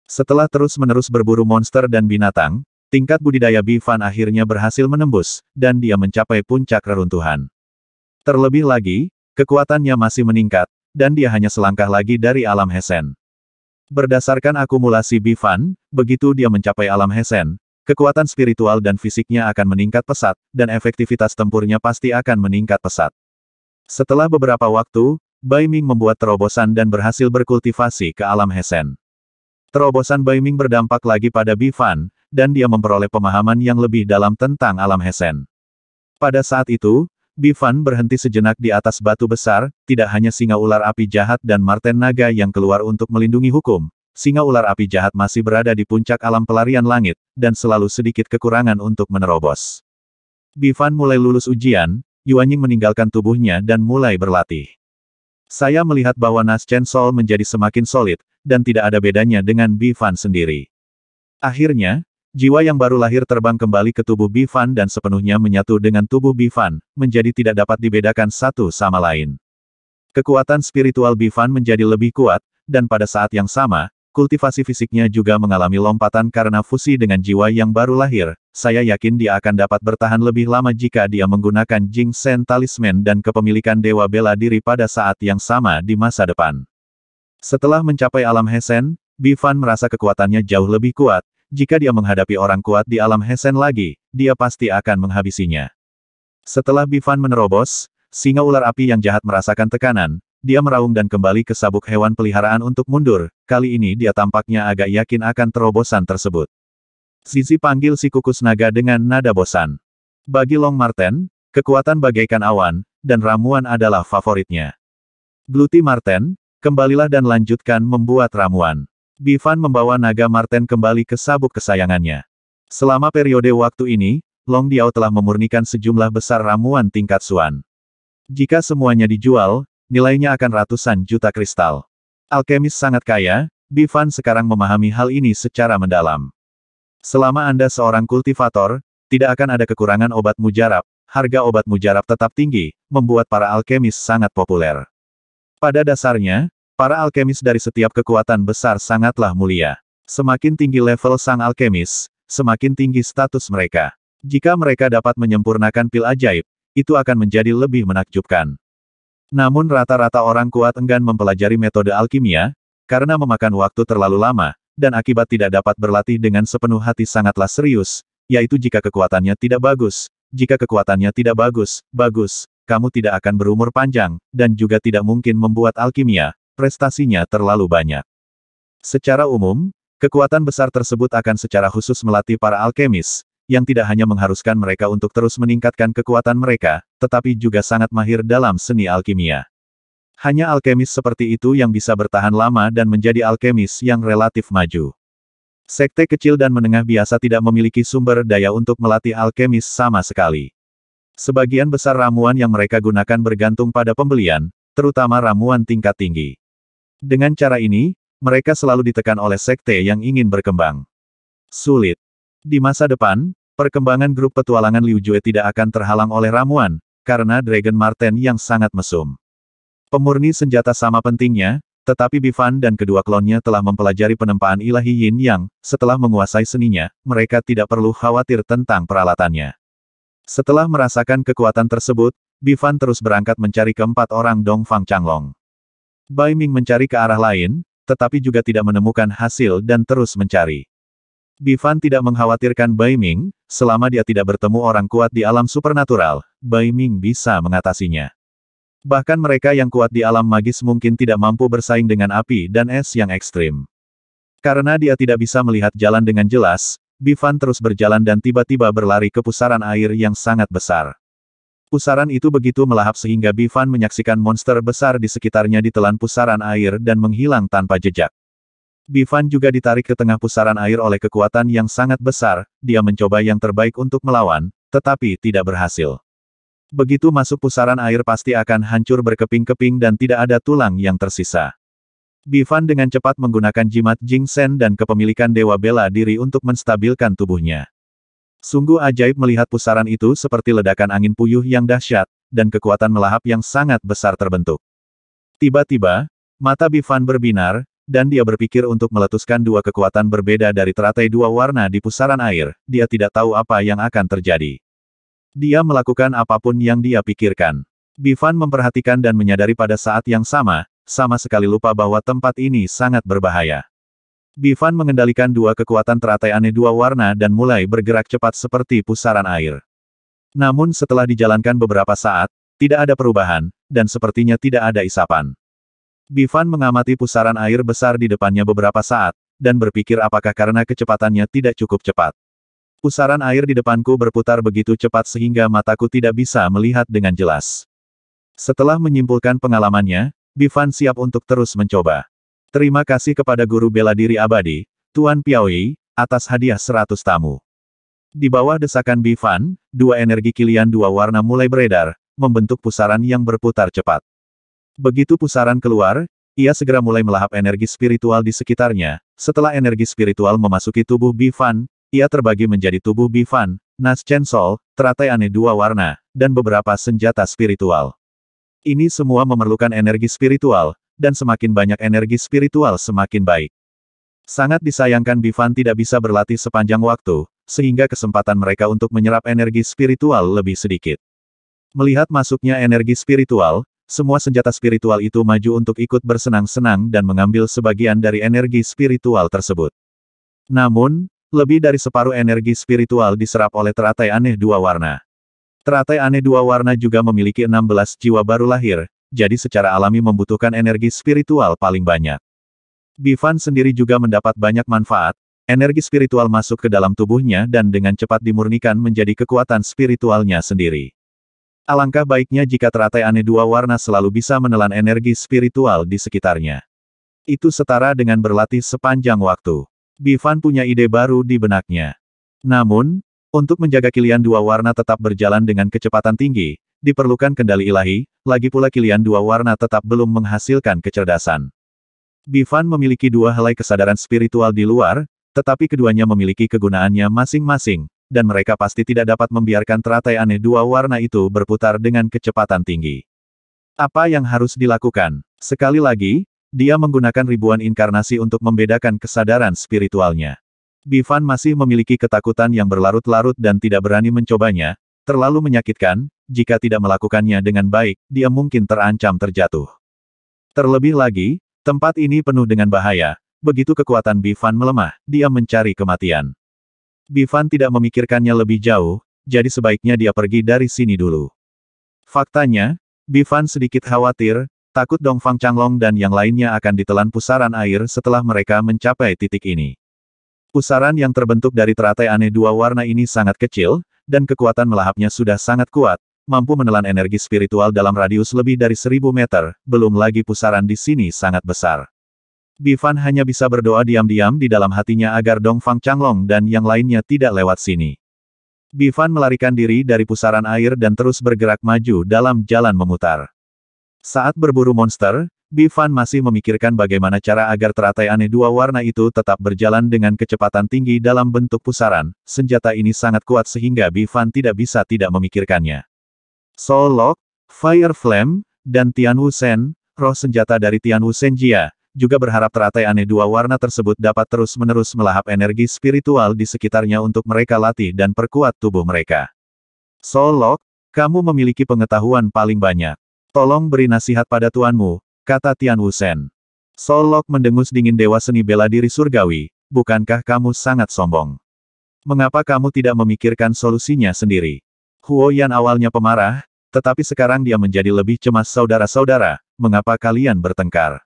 Setelah terus-menerus berburu monster dan binatang, tingkat budidaya Bivan akhirnya berhasil menembus, dan dia mencapai puncak reruntuhan. Terlebih lagi, kekuatannya masih meningkat, dan dia hanya selangkah lagi dari alam Hesen. Berdasarkan akumulasi Bifan, begitu dia mencapai alam Hesen, kekuatan spiritual dan fisiknya akan meningkat pesat, dan efektivitas tempurnya pasti akan meningkat pesat. Setelah beberapa waktu, Bai Ming membuat terobosan dan berhasil berkultivasi ke alam Hesen. Terobosan Bai Ming berdampak lagi pada Bifan, dan dia memperoleh pemahaman yang lebih dalam tentang alam Hesen. Pada saat itu, Bifan berhenti sejenak di atas batu besar, tidak hanya singa ular api jahat dan Marten Naga yang keluar untuk melindungi hukum, singa ular api jahat masih berada di puncak alam pelarian langit, dan selalu sedikit kekurangan untuk menerobos. Bifan mulai lulus ujian, Yuanying meninggalkan tubuhnya dan mulai berlatih. Saya melihat bahwa nas Chen Sol menjadi semakin solid, dan tidak ada bedanya dengan Bifan sendiri. Akhirnya, Jiwa yang baru lahir terbang kembali ke tubuh Bifan dan sepenuhnya menyatu dengan tubuh Bifan, menjadi tidak dapat dibedakan satu sama lain. Kekuatan spiritual Bifan menjadi lebih kuat, dan pada saat yang sama, kultivasi fisiknya juga mengalami lompatan karena fusi dengan jiwa yang baru lahir, saya yakin dia akan dapat bertahan lebih lama jika dia menggunakan Jing Sen Talisman dan kepemilikan Dewa Bela Diri pada saat yang sama di masa depan. Setelah mencapai alam Hesen, Bifan merasa kekuatannya jauh lebih kuat, jika dia menghadapi orang kuat di alam Hesen lagi, dia pasti akan menghabisinya. Setelah Bifan menerobos, singa ular api yang jahat merasakan tekanan, dia meraung dan kembali ke sabuk hewan peliharaan untuk mundur, kali ini dia tampaknya agak yakin akan terobosan tersebut. Sisi panggil si kukus naga dengan nada bosan. Bagi Long Marten, kekuatan bagaikan awan, dan ramuan adalah favoritnya. Gluti Marten, kembalilah dan lanjutkan membuat ramuan. Bifan membawa naga Marten kembali ke sabuk kesayangannya. Selama periode waktu ini, Long Diao telah memurnikan sejumlah besar ramuan tingkat Suan. Jika semuanya dijual, nilainya akan ratusan juta kristal. Alkemis sangat kaya, Bifan sekarang memahami hal ini secara mendalam. Selama Anda seorang kultivator, tidak akan ada kekurangan obat mujarab, harga obat mujarab tetap tinggi, membuat para alkemis sangat populer. Pada dasarnya, Para alkemis dari setiap kekuatan besar sangatlah mulia. Semakin tinggi level sang alkemis, semakin tinggi status mereka. Jika mereka dapat menyempurnakan pil ajaib, itu akan menjadi lebih menakjubkan. Namun rata-rata orang kuat enggan mempelajari metode alkimia, karena memakan waktu terlalu lama, dan akibat tidak dapat berlatih dengan sepenuh hati sangatlah serius, yaitu jika kekuatannya tidak bagus. Jika kekuatannya tidak bagus, bagus, kamu tidak akan berumur panjang, dan juga tidak mungkin membuat alkimia, prestasinya terlalu banyak. Secara umum, kekuatan besar tersebut akan secara khusus melatih para alkemis, yang tidak hanya mengharuskan mereka untuk terus meningkatkan kekuatan mereka, tetapi juga sangat mahir dalam seni alkimia. Hanya alkemis seperti itu yang bisa bertahan lama dan menjadi alkemis yang relatif maju. Sekte kecil dan menengah biasa tidak memiliki sumber daya untuk melatih alkemis sama sekali. Sebagian besar ramuan yang mereka gunakan bergantung pada pembelian, terutama ramuan tingkat tinggi. Dengan cara ini, mereka selalu ditekan oleh sekte yang ingin berkembang. Sulit. Di masa depan, perkembangan grup petualangan Liu Jue tidak akan terhalang oleh ramuan, karena Dragon Marten yang sangat mesum. Pemurni senjata sama pentingnya, tetapi Bifan dan kedua klonnya telah mempelajari penempaan ilahi Yin Yang, setelah menguasai seninya, mereka tidak perlu khawatir tentang peralatannya. Setelah merasakan kekuatan tersebut, Bifan terus berangkat mencari keempat orang Dong Dongfang Changlong. Bai Ming mencari ke arah lain, tetapi juga tidak menemukan hasil dan terus mencari. Bifan tidak mengkhawatirkan Bai Ming, selama dia tidak bertemu orang kuat di alam supernatural, Bai Ming bisa mengatasinya. Bahkan mereka yang kuat di alam magis mungkin tidak mampu bersaing dengan api dan es yang ekstrim. Karena dia tidak bisa melihat jalan dengan jelas, Bifan terus berjalan dan tiba-tiba berlari ke pusaran air yang sangat besar. Pusaran itu begitu melahap sehingga Bifan menyaksikan monster besar di sekitarnya ditelan pusaran air dan menghilang tanpa jejak. Bifan juga ditarik ke tengah pusaran air oleh kekuatan yang sangat besar, dia mencoba yang terbaik untuk melawan, tetapi tidak berhasil. Begitu masuk pusaran air pasti akan hancur berkeping-keping dan tidak ada tulang yang tersisa. Bifan dengan cepat menggunakan jimat Jing Sen dan kepemilikan Dewa Bela Diri untuk menstabilkan tubuhnya. Sungguh ajaib melihat pusaran itu seperti ledakan angin puyuh yang dahsyat, dan kekuatan melahap yang sangat besar terbentuk. Tiba-tiba, mata Bifan berbinar, dan dia berpikir untuk meletuskan dua kekuatan berbeda dari teratai dua warna di pusaran air, dia tidak tahu apa yang akan terjadi. Dia melakukan apapun yang dia pikirkan. Bifan memperhatikan dan menyadari pada saat yang sama, sama sekali lupa bahwa tempat ini sangat berbahaya. Bivan mengendalikan dua kekuatan teratai aneh dua warna dan mulai bergerak cepat seperti pusaran air. Namun setelah dijalankan beberapa saat, tidak ada perubahan, dan sepertinya tidak ada isapan. Bivan mengamati pusaran air besar di depannya beberapa saat, dan berpikir apakah karena kecepatannya tidak cukup cepat. Pusaran air di depanku berputar begitu cepat sehingga mataku tidak bisa melihat dengan jelas. Setelah menyimpulkan pengalamannya, Bivan siap untuk terus mencoba. Terima kasih kepada guru bela diri abadi, Tuan Piaoyi, atas hadiah 100 tamu. Di bawah desakan Bifan, dua energi kilian dua warna mulai beredar, membentuk pusaran yang berputar cepat. Begitu pusaran keluar, ia segera mulai melahap energi spiritual di sekitarnya. Setelah energi spiritual memasuki tubuh Bifan, ia terbagi menjadi tubuh Bifan, Nas Chensol, teratai aneh dua warna, dan beberapa senjata spiritual. Ini semua memerlukan energi spiritual, dan semakin banyak energi spiritual semakin baik. Sangat disayangkan Bifan tidak bisa berlatih sepanjang waktu, sehingga kesempatan mereka untuk menyerap energi spiritual lebih sedikit. Melihat masuknya energi spiritual, semua senjata spiritual itu maju untuk ikut bersenang-senang dan mengambil sebagian dari energi spiritual tersebut. Namun, lebih dari separuh energi spiritual diserap oleh teratai aneh dua warna. Teratai aneh dua warna juga memiliki 16 jiwa baru lahir, jadi secara alami membutuhkan energi spiritual paling banyak. Bifan sendiri juga mendapat banyak manfaat, energi spiritual masuk ke dalam tubuhnya dan dengan cepat dimurnikan menjadi kekuatan spiritualnya sendiri. Alangkah baiknya jika teratai aneh dua warna selalu bisa menelan energi spiritual di sekitarnya. Itu setara dengan berlatih sepanjang waktu. Bifan punya ide baru di benaknya. Namun, untuk menjaga kilian dua warna tetap berjalan dengan kecepatan tinggi, diperlukan kendali ilahi, lagi pula kilian dua warna tetap belum menghasilkan kecerdasan. Bivan memiliki dua helai kesadaran spiritual di luar, tetapi keduanya memiliki kegunaannya masing-masing, dan mereka pasti tidak dapat membiarkan teratai aneh dua warna itu berputar dengan kecepatan tinggi. Apa yang harus dilakukan? Sekali lagi, dia menggunakan ribuan inkarnasi untuk membedakan kesadaran spiritualnya. Bivan masih memiliki ketakutan yang berlarut-larut dan tidak berani mencobanya, Terlalu menyakitkan, jika tidak melakukannya dengan baik, dia mungkin terancam terjatuh. Terlebih lagi, tempat ini penuh dengan bahaya. Begitu kekuatan Bifan melemah, dia mencari kematian. Bifan tidak memikirkannya lebih jauh, jadi sebaiknya dia pergi dari sini dulu. Faktanya, Bifan sedikit khawatir, takut Dongfang Changlong dan yang lainnya akan ditelan pusaran air setelah mereka mencapai titik ini. Pusaran yang terbentuk dari teratai aneh dua warna ini sangat kecil, dan kekuatan melahapnya sudah sangat kuat, mampu menelan energi spiritual dalam radius lebih dari seribu meter, belum lagi pusaran di sini sangat besar. Bifan hanya bisa berdoa diam-diam di dalam hatinya agar Dong Dongfang Changlong dan yang lainnya tidak lewat sini. Bifan melarikan diri dari pusaran air dan terus bergerak maju dalam jalan memutar. Saat berburu monster, Bifan masih memikirkan bagaimana cara agar teratai aneh dua warna itu tetap berjalan dengan kecepatan tinggi dalam bentuk pusaran. Senjata ini sangat kuat sehingga Bifan tidak bisa tidak memikirkannya. Solok, Fire Flame, dan Tian Wusen, roh senjata dari Tian Wusen Jia, juga berharap teratai aneh dua warna tersebut dapat terus-menerus melahap energi spiritual di sekitarnya untuk mereka latih dan perkuat tubuh mereka. Solok, kamu memiliki pengetahuan paling banyak. Tolong beri nasihat pada tuanmu, kata Tian Wusen. Solok mendengus dingin dewa seni bela diri surgawi, bukankah kamu sangat sombong? Mengapa kamu tidak memikirkan solusinya sendiri? Huo Yan awalnya pemarah, tetapi sekarang dia menjadi lebih cemas saudara-saudara, mengapa kalian bertengkar?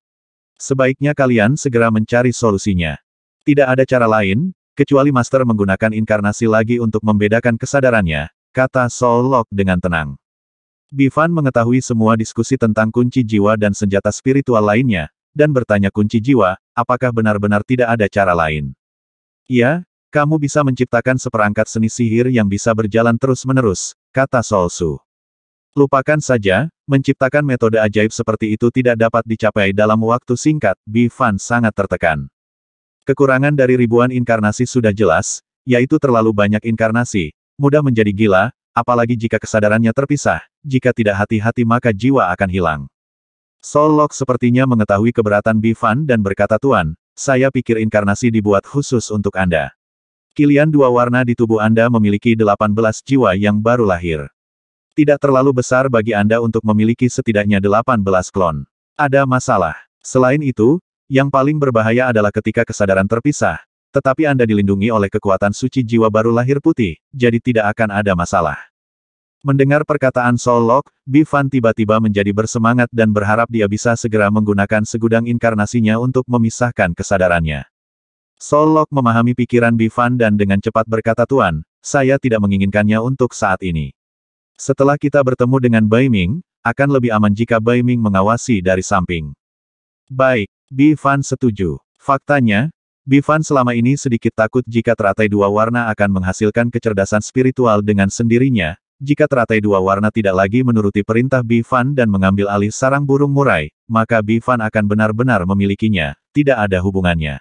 Sebaiknya kalian segera mencari solusinya. Tidak ada cara lain, kecuali Master menggunakan inkarnasi lagi untuk membedakan kesadarannya, kata Solok dengan tenang. Bifan mengetahui semua diskusi tentang kunci jiwa dan senjata spiritual lainnya, dan bertanya kunci jiwa, apakah benar-benar tidak ada cara lain. Ya, kamu bisa menciptakan seperangkat seni sihir yang bisa berjalan terus-menerus, kata Solsu. Lupakan saja, menciptakan metode ajaib seperti itu tidak dapat dicapai dalam waktu singkat, Bifan sangat tertekan. Kekurangan dari ribuan inkarnasi sudah jelas, yaitu terlalu banyak inkarnasi, mudah menjadi gila, apalagi jika kesadarannya terpisah, jika tidak hati-hati maka jiwa akan hilang. Solok sepertinya mengetahui keberatan Bifan dan berkata Tuan, saya pikir inkarnasi dibuat khusus untuk Anda. Kilian dua warna di tubuh Anda memiliki 18 jiwa yang baru lahir. Tidak terlalu besar bagi Anda untuk memiliki setidaknya 18 klon. Ada masalah. Selain itu, yang paling berbahaya adalah ketika kesadaran terpisah, tetapi Anda dilindungi oleh kekuatan suci jiwa baru lahir putih, jadi tidak akan ada masalah. Mendengar perkataan Solok, Bifan tiba-tiba menjadi bersemangat dan berharap dia bisa segera menggunakan segudang inkarnasinya untuk memisahkan kesadarannya. Solok memahami pikiran Bifan dan dengan cepat berkata Tuan, saya tidak menginginkannya untuk saat ini. Setelah kita bertemu dengan Bai Ming, akan lebih aman jika Bai Ming mengawasi dari samping. Baik, Bifan setuju. Faktanya, Bifan selama ini sedikit takut jika teratai dua warna akan menghasilkan kecerdasan spiritual dengan sendirinya, jika teratai dua warna tidak lagi menuruti perintah Bifan dan mengambil alih sarang burung murai, maka Bifan akan benar-benar memilikinya, tidak ada hubungannya.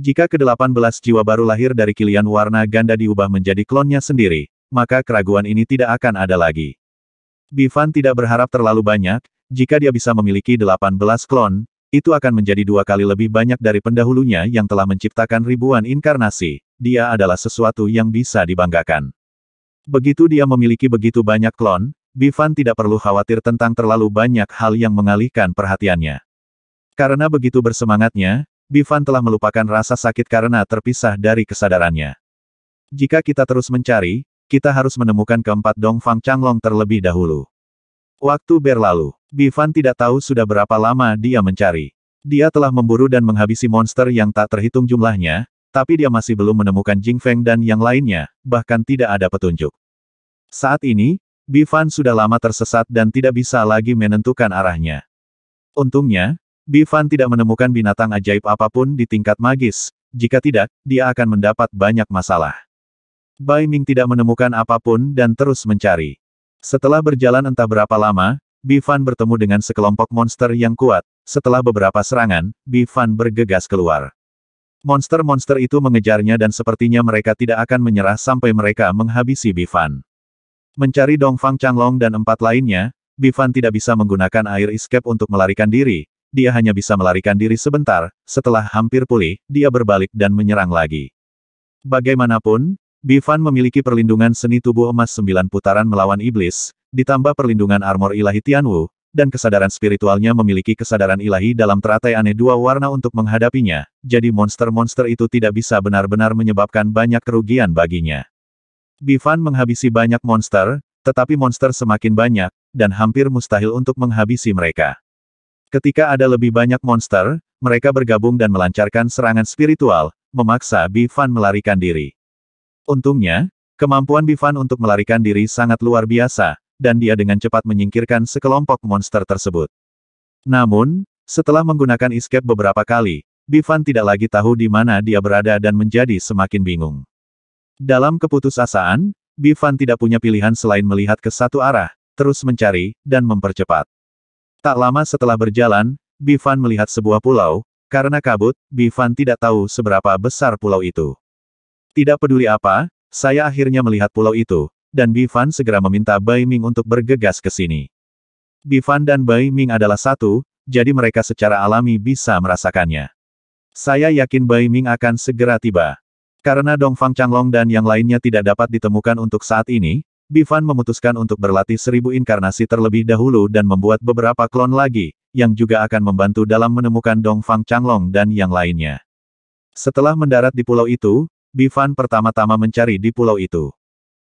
Jika ke-18 jiwa baru lahir dari kilian warna ganda diubah menjadi klonnya sendiri, maka keraguan ini tidak akan ada lagi. Bifan tidak berharap terlalu banyak, jika dia bisa memiliki 18 klon, itu akan menjadi dua kali lebih banyak dari pendahulunya yang telah menciptakan ribuan inkarnasi, dia adalah sesuatu yang bisa dibanggakan. Begitu dia memiliki begitu banyak klon, Bivan tidak perlu khawatir tentang terlalu banyak hal yang mengalihkan perhatiannya. Karena begitu bersemangatnya, Bivan telah melupakan rasa sakit karena terpisah dari kesadarannya. Jika kita terus mencari, kita harus menemukan keempat Dongfang Changlong terlebih dahulu. Waktu berlalu. Bifan tidak tahu sudah berapa lama dia mencari. Dia telah memburu dan menghabisi monster yang tak terhitung jumlahnya, tapi dia masih belum menemukan Jing Feng dan yang lainnya, bahkan tidak ada petunjuk. Saat ini, Bifan sudah lama tersesat dan tidak bisa lagi menentukan arahnya. Untungnya, Bifan tidak menemukan binatang ajaib apapun di tingkat magis, jika tidak, dia akan mendapat banyak masalah. Bai Ming tidak menemukan apapun dan terus mencari. Setelah berjalan entah berapa lama, Bifan bertemu dengan sekelompok monster yang kuat. Setelah beberapa serangan, Bifan bergegas keluar. Monster-monster itu mengejarnya dan sepertinya mereka tidak akan menyerah sampai mereka menghabisi Bifan. Mencari Dongfang Changlong dan empat lainnya, Bifan tidak bisa menggunakan air escape untuk melarikan diri, dia hanya bisa melarikan diri sebentar, setelah hampir pulih, dia berbalik dan menyerang lagi. Bagaimanapun, Bifan memiliki perlindungan seni tubuh emas sembilan putaran melawan iblis, ditambah perlindungan armor ilahi Tianwu, dan kesadaran spiritualnya memiliki kesadaran ilahi dalam teratai aneh dua warna untuk menghadapinya, jadi monster-monster itu tidak bisa benar-benar menyebabkan banyak kerugian baginya. Bifan menghabisi banyak monster, tetapi monster semakin banyak, dan hampir mustahil untuk menghabisi mereka. Ketika ada lebih banyak monster, mereka bergabung dan melancarkan serangan spiritual, memaksa Bifan melarikan diri. Untungnya, kemampuan Bifan untuk melarikan diri sangat luar biasa, dan dia dengan cepat menyingkirkan sekelompok monster tersebut. Namun, setelah menggunakan escape beberapa kali, Bivan tidak lagi tahu di mana dia berada dan menjadi semakin bingung. Dalam keputusasaan, Bivan tidak punya pilihan selain melihat ke satu arah, terus mencari, dan mempercepat. Tak lama setelah berjalan, Bivan melihat sebuah pulau, karena kabut, Bivan tidak tahu seberapa besar pulau itu. Tidak peduli apa, saya akhirnya melihat pulau itu, dan Bifan segera meminta Bai Ming untuk bergegas ke sini. Bifan dan Bai Ming adalah satu, jadi mereka secara alami bisa merasakannya. Saya yakin Bai Ming akan segera tiba. Karena Dongfang Changlong dan yang lainnya tidak dapat ditemukan untuk saat ini, Bifan memutuskan untuk berlatih seribu inkarnasi terlebih dahulu dan membuat beberapa klon lagi, yang juga akan membantu dalam menemukan Dongfang Changlong dan yang lainnya. Setelah mendarat di pulau itu, Bifan pertama-tama mencari di pulau itu.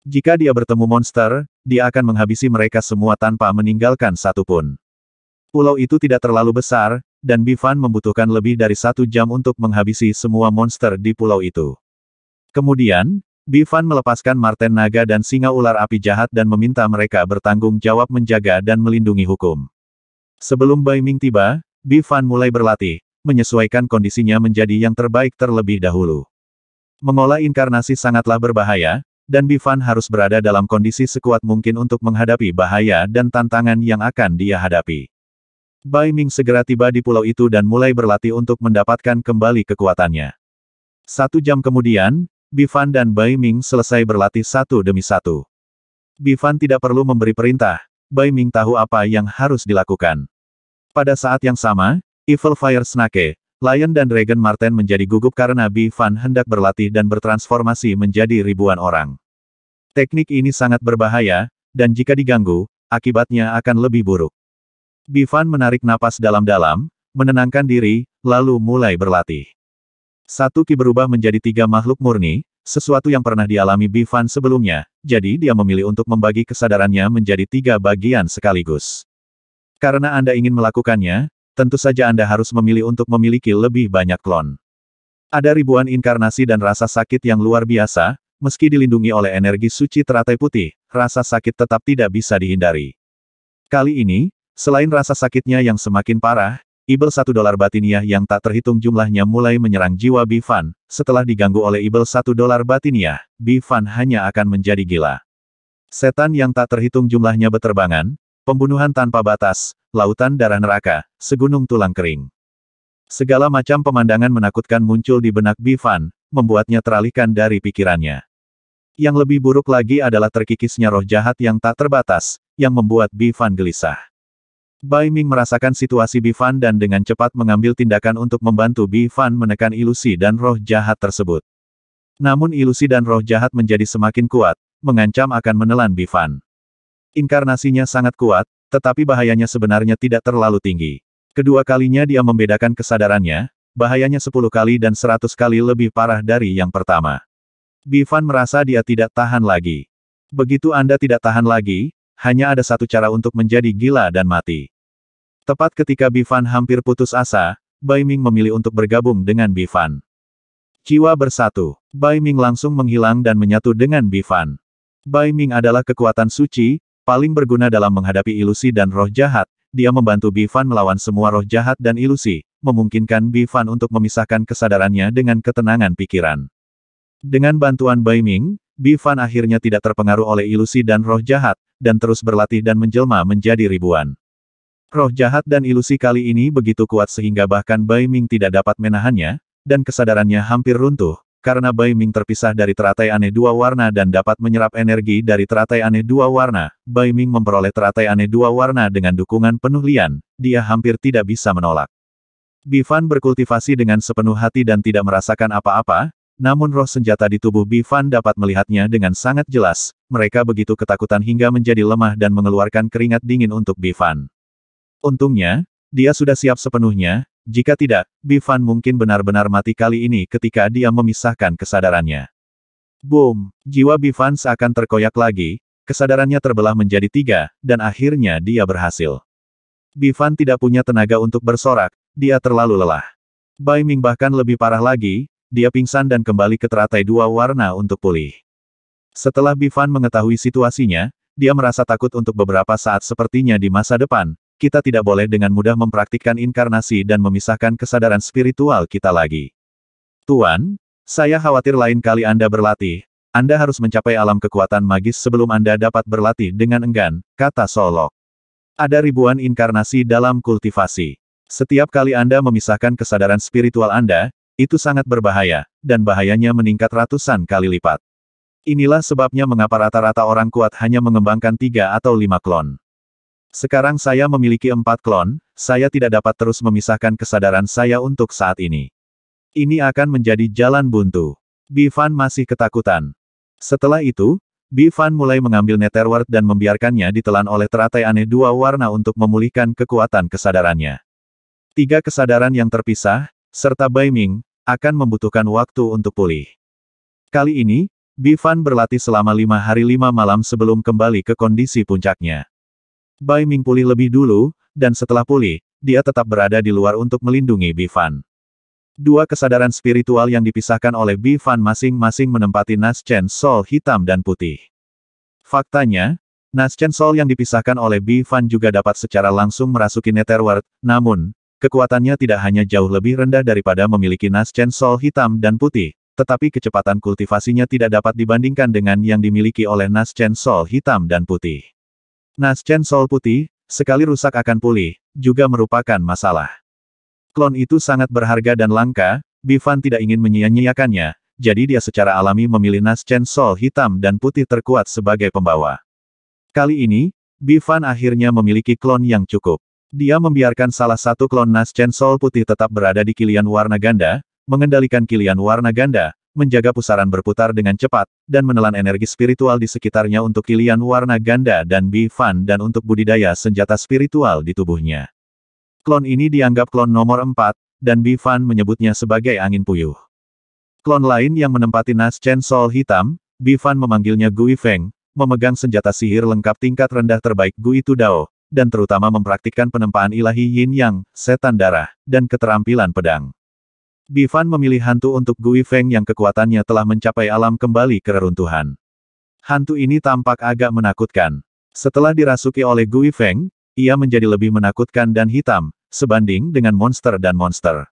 Jika dia bertemu monster, dia akan menghabisi mereka semua tanpa meninggalkan satupun. Pulau itu tidak terlalu besar, dan Bifan membutuhkan lebih dari satu jam untuk menghabisi semua monster di pulau itu. Kemudian, Bifan melepaskan Marten Naga dan Singa Ular Api Jahat dan meminta mereka bertanggung jawab menjaga dan melindungi hukum. Sebelum Bai Ming tiba, Bifan mulai berlatih, menyesuaikan kondisinya menjadi yang terbaik terlebih dahulu. Mengolah inkarnasi sangatlah berbahaya, dan Bifan harus berada dalam kondisi sekuat mungkin untuk menghadapi bahaya dan tantangan yang akan dia hadapi. Bai Ming segera tiba di pulau itu dan mulai berlatih untuk mendapatkan kembali kekuatannya. Satu jam kemudian, Bifan dan Bai Ming selesai berlatih satu demi satu. Bifan tidak perlu memberi perintah, Bai Ming tahu apa yang harus dilakukan. Pada saat yang sama, Evil Fire Snake, Lion dan Regen Martin menjadi gugup karena Bi Fan hendak berlatih dan bertransformasi menjadi ribuan orang. Teknik ini sangat berbahaya, dan jika diganggu, akibatnya akan lebih buruk. Bivan menarik napas dalam-dalam, menenangkan diri, lalu mulai berlatih. Satu ki berubah menjadi tiga makhluk murni, sesuatu yang pernah dialami Bivan sebelumnya, jadi dia memilih untuk membagi kesadarannya menjadi tiga bagian sekaligus. Karena Anda ingin melakukannya, tentu saja Anda harus memilih untuk memiliki lebih banyak klon. Ada ribuan inkarnasi dan rasa sakit yang luar biasa, meski dilindungi oleh energi suci teratai putih, rasa sakit tetap tidak bisa dihindari. Kali ini, selain rasa sakitnya yang semakin parah, Ibel satu dolar batiniah yang tak terhitung jumlahnya mulai menyerang jiwa Bifan, setelah diganggu oleh Ibel satu dolar batiniah, Bifan hanya akan menjadi gila. Setan yang tak terhitung jumlahnya beterbangan, Pembunuhan tanpa batas, lautan darah neraka, segunung tulang kering. Segala macam pemandangan menakutkan muncul di benak Bifan, membuatnya teralihkan dari pikirannya. Yang lebih buruk lagi adalah terkikisnya roh jahat yang tak terbatas, yang membuat Bifan gelisah. Bai Ming merasakan situasi Bifan dan dengan cepat mengambil tindakan untuk membantu Bifan menekan ilusi dan roh jahat tersebut. Namun ilusi dan roh jahat menjadi semakin kuat, mengancam akan menelan Bifan. Inkarnasinya sangat kuat, tetapi bahayanya sebenarnya tidak terlalu tinggi. Kedua kalinya dia membedakan kesadarannya, bahayanya 10 kali dan 100 kali lebih parah dari yang pertama. Bifan merasa dia tidak tahan lagi. Begitu Anda tidak tahan lagi, hanya ada satu cara untuk menjadi gila dan mati. Tepat ketika Bifan hampir putus asa, Bai Ming memilih untuk bergabung dengan Bifan. Jiwa bersatu, Bai Ming langsung menghilang dan menyatu dengan Bivan. Ming adalah kekuatan suci, Paling berguna dalam menghadapi ilusi dan roh jahat, dia membantu Bifan melawan semua roh jahat dan ilusi, memungkinkan Bifan untuk memisahkan kesadarannya dengan ketenangan pikiran. Dengan bantuan Bai Ming, Bifan akhirnya tidak terpengaruh oleh ilusi dan roh jahat, dan terus berlatih dan menjelma menjadi ribuan. Roh jahat dan ilusi kali ini begitu kuat sehingga bahkan Bai Ming tidak dapat menahannya, dan kesadarannya hampir runtuh, karena Bai Ming terpisah dari teratai aneh dua warna dan dapat menyerap energi dari teratai aneh dua warna, Bai Ming memperoleh teratai aneh dua warna dengan dukungan penuh Lian, dia hampir tidak bisa menolak. Bifan berkultivasi dengan sepenuh hati dan tidak merasakan apa-apa, namun roh senjata di tubuh Bifan dapat melihatnya dengan sangat jelas, mereka begitu ketakutan hingga menjadi lemah dan mengeluarkan keringat dingin untuk Bifan. Untungnya, dia sudah siap sepenuhnya, jika tidak, Bifan mungkin benar-benar mati kali ini ketika dia memisahkan kesadarannya. Boom! Jiwa Bifan seakan terkoyak lagi, kesadarannya terbelah menjadi tiga, dan akhirnya dia berhasil. Bifan tidak punya tenaga untuk bersorak, dia terlalu lelah. Bai Ming bahkan lebih parah lagi, dia pingsan dan kembali ke teratai dua warna untuk pulih. Setelah Bifan mengetahui situasinya, dia merasa takut untuk beberapa saat sepertinya di masa depan, kita tidak boleh dengan mudah mempraktikkan inkarnasi dan memisahkan kesadaran spiritual kita lagi. Tuan, saya khawatir lain kali Anda berlatih, Anda harus mencapai alam kekuatan magis sebelum Anda dapat berlatih dengan enggan, kata Solok. Ada ribuan inkarnasi dalam kultivasi. Setiap kali Anda memisahkan kesadaran spiritual Anda, itu sangat berbahaya, dan bahayanya meningkat ratusan kali lipat. Inilah sebabnya mengapa rata-rata orang kuat hanya mengembangkan tiga atau lima klon. Sekarang saya memiliki empat klon, saya tidak dapat terus memisahkan kesadaran saya untuk saat ini. Ini akan menjadi jalan buntu. Bifan masih ketakutan. Setelah itu, Bifan mulai mengambil Netherward dan membiarkannya ditelan oleh teratai aneh dua warna untuk memulihkan kekuatan kesadarannya. Tiga kesadaran yang terpisah, serta Baiming, akan membutuhkan waktu untuk pulih. Kali ini, Bifan berlatih selama lima hari lima malam sebelum kembali ke kondisi puncaknya. Bai Ming pulih lebih dulu, dan setelah pulih, dia tetap berada di luar untuk melindungi Bifan. Dua kesadaran spiritual yang dipisahkan oleh Bifan masing-masing menempati Chen Sol hitam dan putih. Faktanya, Chen Sol yang dipisahkan oleh Bifan juga dapat secara langsung merasuki Netherworld, namun, kekuatannya tidak hanya jauh lebih rendah daripada memiliki Chen Sol hitam dan putih, tetapi kecepatan kultivasinya tidak dapat dibandingkan dengan yang dimiliki oleh Chen Sol hitam dan putih. Naschen Sol Putih, sekali rusak akan pulih, juga merupakan masalah. Klon itu sangat berharga dan langka, Bifan tidak ingin menyia-nyiakannya, jadi dia secara alami memilih Naschen Sol hitam dan putih terkuat sebagai pembawa. Kali ini, Bifan akhirnya memiliki klon yang cukup. Dia membiarkan salah satu klon Naschen Sol putih tetap berada di kilian warna ganda, mengendalikan kilian warna ganda, menjaga pusaran berputar dengan cepat, dan menelan energi spiritual di sekitarnya untuk kilian warna ganda dan bifan dan untuk budidaya senjata spiritual di tubuhnya. Klon ini dianggap klon nomor empat dan Bifan menyebutnya sebagai angin puyuh. Klon lain yang menempati nas Chen Sol Hitam, Bifan memanggilnya Gui Feng, memegang senjata sihir lengkap tingkat rendah terbaik Gui Tudao, dan terutama mempraktikkan penempaan ilahi Yin Yang, setan darah, dan keterampilan pedang. Bifan memilih hantu untuk Gui Feng yang kekuatannya telah mencapai alam kembali keruntuhan. Hantu ini tampak agak menakutkan. Setelah dirasuki oleh Gui Feng, ia menjadi lebih menakutkan dan hitam, sebanding dengan monster dan monster.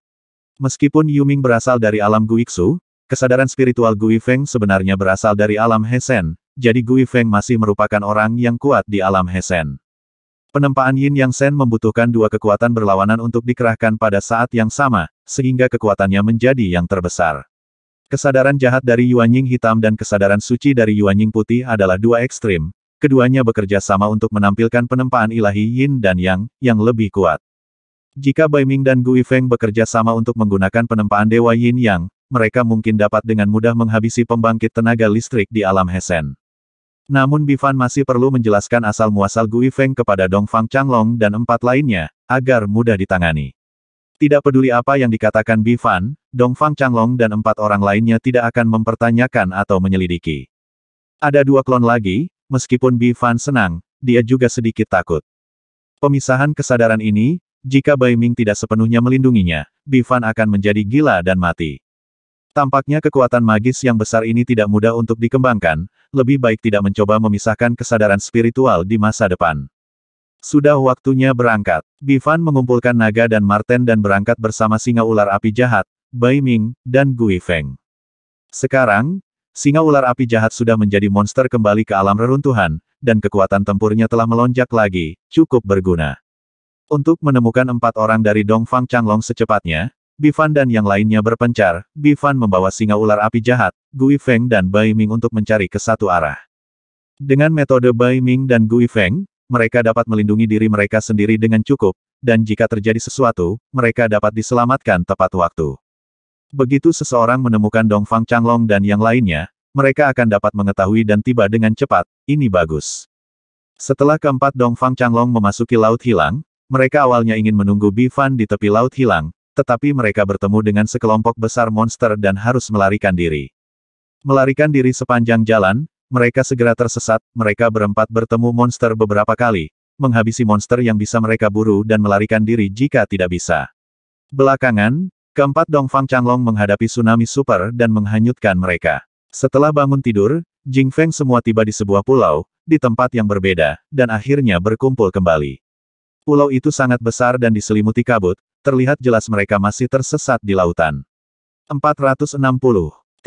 Meskipun Yuming berasal dari alam Guixu, kesadaran spiritual Gui Feng sebenarnya berasal dari alam Hesen, jadi Gui Feng masih merupakan orang yang kuat di alam Hesen. Penempaan Yin Yang Sen membutuhkan dua kekuatan berlawanan untuk dikerahkan pada saat yang sama, sehingga kekuatannya menjadi yang terbesar. Kesadaran jahat dari Yuan Ying hitam dan kesadaran suci dari Yuan Ying putih adalah dua ekstrim. Keduanya bekerja sama untuk menampilkan penempaan ilahi Yin dan Yang, yang lebih kuat. Jika Bai Ming dan Gui Feng bekerja sama untuk menggunakan penempaan Dewa Yin Yang, mereka mungkin dapat dengan mudah menghabisi pembangkit tenaga listrik di alam Hesen. Namun Bifan masih perlu menjelaskan asal-muasal Gui Feng kepada Dong Fang Changlong dan empat lainnya, agar mudah ditangani. Tidak peduli apa yang dikatakan Bifan, Dong Fang Changlong dan empat orang lainnya tidak akan mempertanyakan atau menyelidiki. Ada dua klon lagi, meskipun Bifan senang, dia juga sedikit takut. Pemisahan kesadaran ini, jika Bai Ming tidak sepenuhnya melindunginya, Bifan akan menjadi gila dan mati. Tampaknya kekuatan magis yang besar ini tidak mudah untuk dikembangkan, lebih baik tidak mencoba memisahkan kesadaran spiritual di masa depan. Sudah waktunya berangkat. Bivan mengumpulkan naga dan Marten dan berangkat bersama singa ular api jahat, Bai Ming, dan Gui Feng. Sekarang, singa ular api jahat sudah menjadi monster kembali ke alam reruntuhan, dan kekuatan tempurnya telah melonjak lagi, cukup berguna. Untuk menemukan empat orang dari Dongfang Changlong secepatnya, Bifan dan yang lainnya berpencar, Bifan membawa singa ular api jahat, Gui Feng dan Bai Ming untuk mencari ke satu arah. Dengan metode Bai Ming dan Gui Feng, mereka dapat melindungi diri mereka sendiri dengan cukup, dan jika terjadi sesuatu, mereka dapat diselamatkan tepat waktu. Begitu seseorang menemukan Dongfang Changlong dan yang lainnya, mereka akan dapat mengetahui dan tiba dengan cepat, ini bagus. Setelah keempat Dongfang Changlong memasuki Laut Hilang, mereka awalnya ingin menunggu Bifan di tepi Laut Hilang, tetapi mereka bertemu dengan sekelompok besar monster dan harus melarikan diri. Melarikan diri sepanjang jalan, mereka segera tersesat, mereka berempat bertemu monster beberapa kali, menghabisi monster yang bisa mereka buru dan melarikan diri jika tidak bisa. Belakangan, keempat Dongfang Changlong menghadapi tsunami super dan menghanyutkan mereka. Setelah bangun tidur, Jing Feng semua tiba di sebuah pulau, di tempat yang berbeda, dan akhirnya berkumpul kembali. Pulau itu sangat besar dan diselimuti kabut, Terlihat jelas mereka masih tersesat di lautan. 460